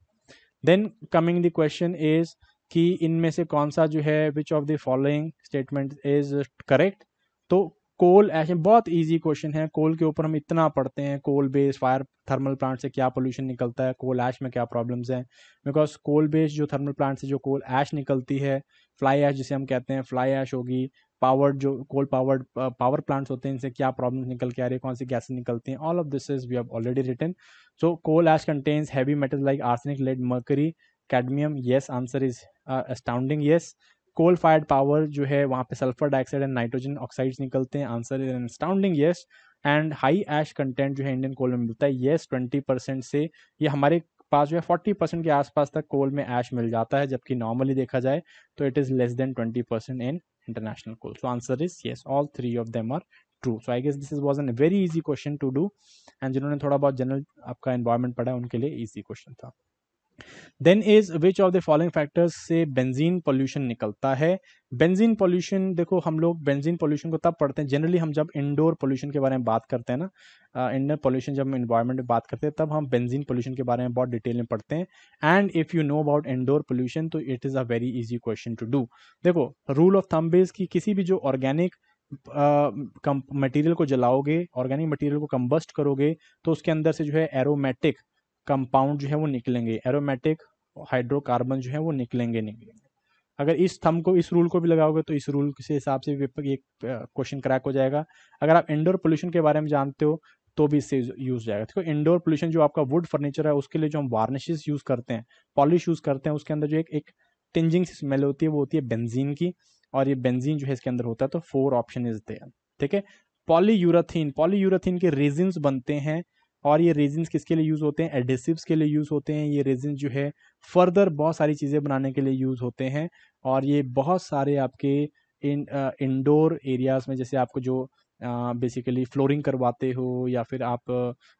then coming the question is कि इनमें से कौन सा जो है which of the following statement is correct तो कोल ऐसे बहुत इजी क्वेश्चन है कोल के ऊपर हम इतना पढ़ते हैं coal based fire thermal plant से क्या पोल्यूशन निकलता है कोल ऐश में क्या प्रॉब्लम्स हैं बिकॉज कोल बेस्ड जो थर्मल प्लांट से जो कोल ऐश निकलती है फ्लाई ऐश जिसे हम कहते हैं फ्लाई ऐश होगी पावर्ड जो कोल पावर्ड पावर प्लांट्स होते हैं इनसे क्या प्रॉब्लम निकल के आ रही है कौन सी गैसेज निकलती हैं all of this is we have already written so coal ash contains heavy metal like arsenic lead mercury cadmium yes answer is astounding yes coal fired power जो है वहाँ पे sulphur dioxide and nitrogen oxides निकलते हैं answer is astounding yes and high ash content जो है Indian कोल में मिलता है येस ट्वेंटी परसेंट से ये हमारे पास जो है फोर्टी परसेंट के आसपास तक कोल में ऐश मिल जाता है जबकि नॉर्मली देखा जाए तो it is less than twenty percent in coal so answer is yes all three of them are true so I guess this is was an very easy question to do and जिन्होंने थोड़ा बहुत general आपका environment पढ़ा है उनके लिए easy question था then is which of the following factors से बेंजीन पोल्यूशन निकलता है बेंजीन पोल्यूशन देखो हम लोग बेंजीन पोल्यूशन को तब पढ़ते हैं जनरली हम जब इंडोर पोल्यूशन के बारे में बात करते हैं ना इंडोर पोल्यूशन जब हम इन्वायरमेंट में बात करते हैं तब हम बेंजीन पोल्यूशन के बारे में बहुत डिटेल में पढ़ते हैं and if you know about indoor pollution तो it is a very easy question to do देखो रूल ऑफ थम्ब इज़ कि किसी भी जो ऑर्गेनिक मटेरियल को जलाओगे ऑर्गेनिक मटेरियल को कम्बस्ट करोगे तो उसके अंदर से जो है एरोमेटिक कंपाउंड जो है वो निकलेंगे एरोमेटिक हाइड्रोकार्बन जो है वो निकलेंगे निकलेंगे अगर इस थम को इस रूल को भी लगाओगे तो इस रूल के हिसाब से भी क्वेश्चन क्रैक हो जाएगा अगर आप इंडोर पोल्यूशन के बारे में जानते हो तो भी इससे यूज जाएगा देखो इंडोर पोल्यूशन जो आपका वुड फर्नीचर है उसके लिए जो हम वार्निशेस यूज करते हैं पॉलिश यूज करते हैं उसके अंदर जो एक एक टिंजिंग स्मेल होती है वो होती है बेंजीन की और ये बेंजीन जो है इसके अंदर होता है तो फोर ऑप्शन इज देयर ठीक है पॉली पॉलीयूराथीन के रीजन बनते हैं और ये रेजिन्स किसके लिए यूज़ होते हैं एडेसिव्स के लिए यूज़ होते हैं ये रेजिन जो है फर्दर बहुत सारी चीज़ें बनाने के लिए यूज़ होते हैं और ये बहुत सारे आपके इन इंडोर एरियाज़ में जैसे आपको जो बेसिकली फ्लोरिंग करवाते हो या फिर आप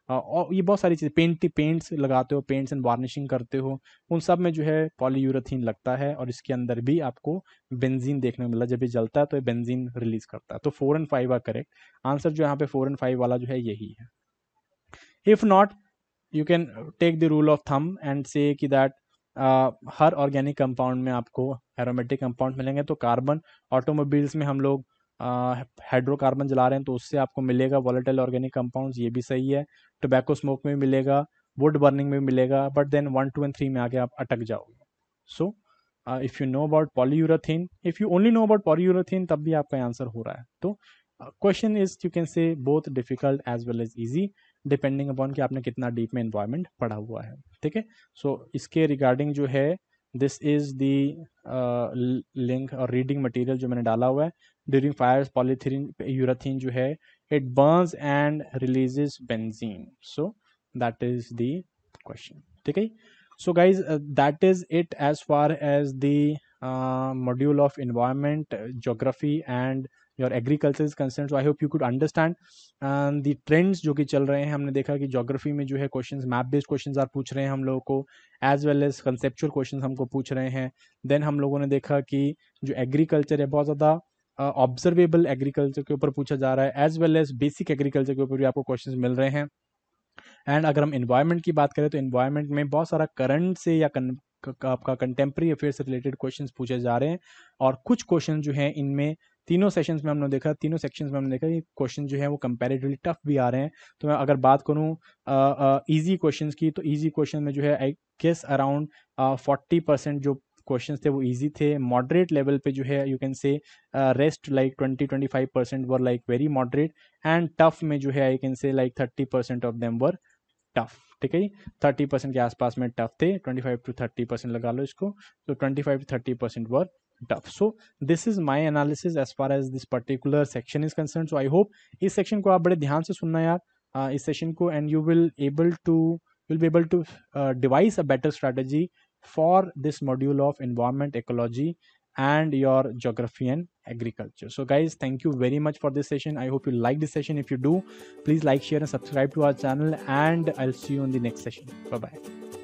आ, ये बहुत सारी चीज़ें पेंट पेंट्स लगाते हो पेंट्स एंड वार्निशिंग करते हो उन सब में जो है पॉलीयूरथीन लगता है और इसके अंदर भी आपको बेंजीन देखने को मिला जब ये जलता है तो ये बेंजीन रिलीज करता है तो four and five are correct answer जो यहाँ पे फोर एंड फाइव वाला जो है यही है if not you can take the rule of thumb and say कि that Uh, हर ऑर्गेनिक कंपाउंड में आपको एरोमेटिक कंपाउंड मिलेंगे तो कार्बन ऑटोमोबाइल्स में हम लोग हाइड्रोकार्बन uh, जला रहे हैं तो उससे आपको मिलेगा वॉलेटाइल ऑर्गेनिक कंपाउंड्स ये भी सही है टोबैको स्मोक में मिलेगा वुड बर्निंग में मिलेगा but then one two and three में आके आप अटक जाओगे so if you know about polyurethane if you only know about polyurethane तब भी आपका आंसर हो रहा है तो question is you can say both difficult as well as easy depending upon कि आपने कितना डीप में इन्वायरमेंट पढ़ा हुआ है ठीक है सो इसके रिगार्डिंग जो है दिस इज़ दी लिंक और रीडिंग मटेरियल जो मैंने डाला हुआ है ड्यूरिंग फायर्स पॉलीथीन यूराथीन जो है it burns and release benzene so that is the question ठीक है so guys that is it as far as the module of environment geography and your agriculture is concern so I hope you could understand the trends जो कि चल रहे हैं हमने देखा कि जोग्राफी में जो है question map based question are पूछ रहे हैं हम लोगों को as well as conceptual question हमको पूछ रहे हैं देन हम लोगों ने देखा कि जो एग्रीकल्चर है बहुत ज़्यादा ऑब्जर्वेबल uh, एग्रीकल्चर के ऊपर पूछा जा रहा है as well as basic agriculture के ऊपर भी आपको क्वेश्चन मिल रहे हैं एंड अगर हम इन्वायरमेंट की बात करें तो इन्वायरमेंट में बहुत सारा करंट से या कन, आपका कंटेम्प्रेरी अफेयर से रिलेटेड क्वेश्चन पूछे जा रहे हैं और कुछ क्वेश्चन जो हैं इनमें तीनों सेशंस में हमने देखा तीनों सेक्शंस में हमने देखा कि क्वेश्चन जो है वो कंपेरेटिवली टफ भी आ रहे हैं तो मैं अगर बात करूँ ईजी क्वेश्चन की तो ईजी क्वेश्चन में जो है I guess around forty percent जो क्वेश्चंस थे वो इजी थे मॉडरेट लेवल पे जो है यू कैन से rest like twenty twenty five percent were like very moderate and tough में जो है I can say like thirty percent of them were tough ठीक है थर्टी परसेंट के आसपास में टफ थे twenty five to thirty percent लगा लो इसको तो twenty five to thirty percent were tough so this is my analysis as far as this particular section is concerned so i hope this section ko आप bade ध्यान se sunna यार uh, session ko, and you will able to you'll be able to uh, devise a better strategy for this module of environment ecology and your geography and agriculture so guys thank you very much for this session i hope you like this session if you do please like share and subscribe to our channel and i'll see you on the next session bye bye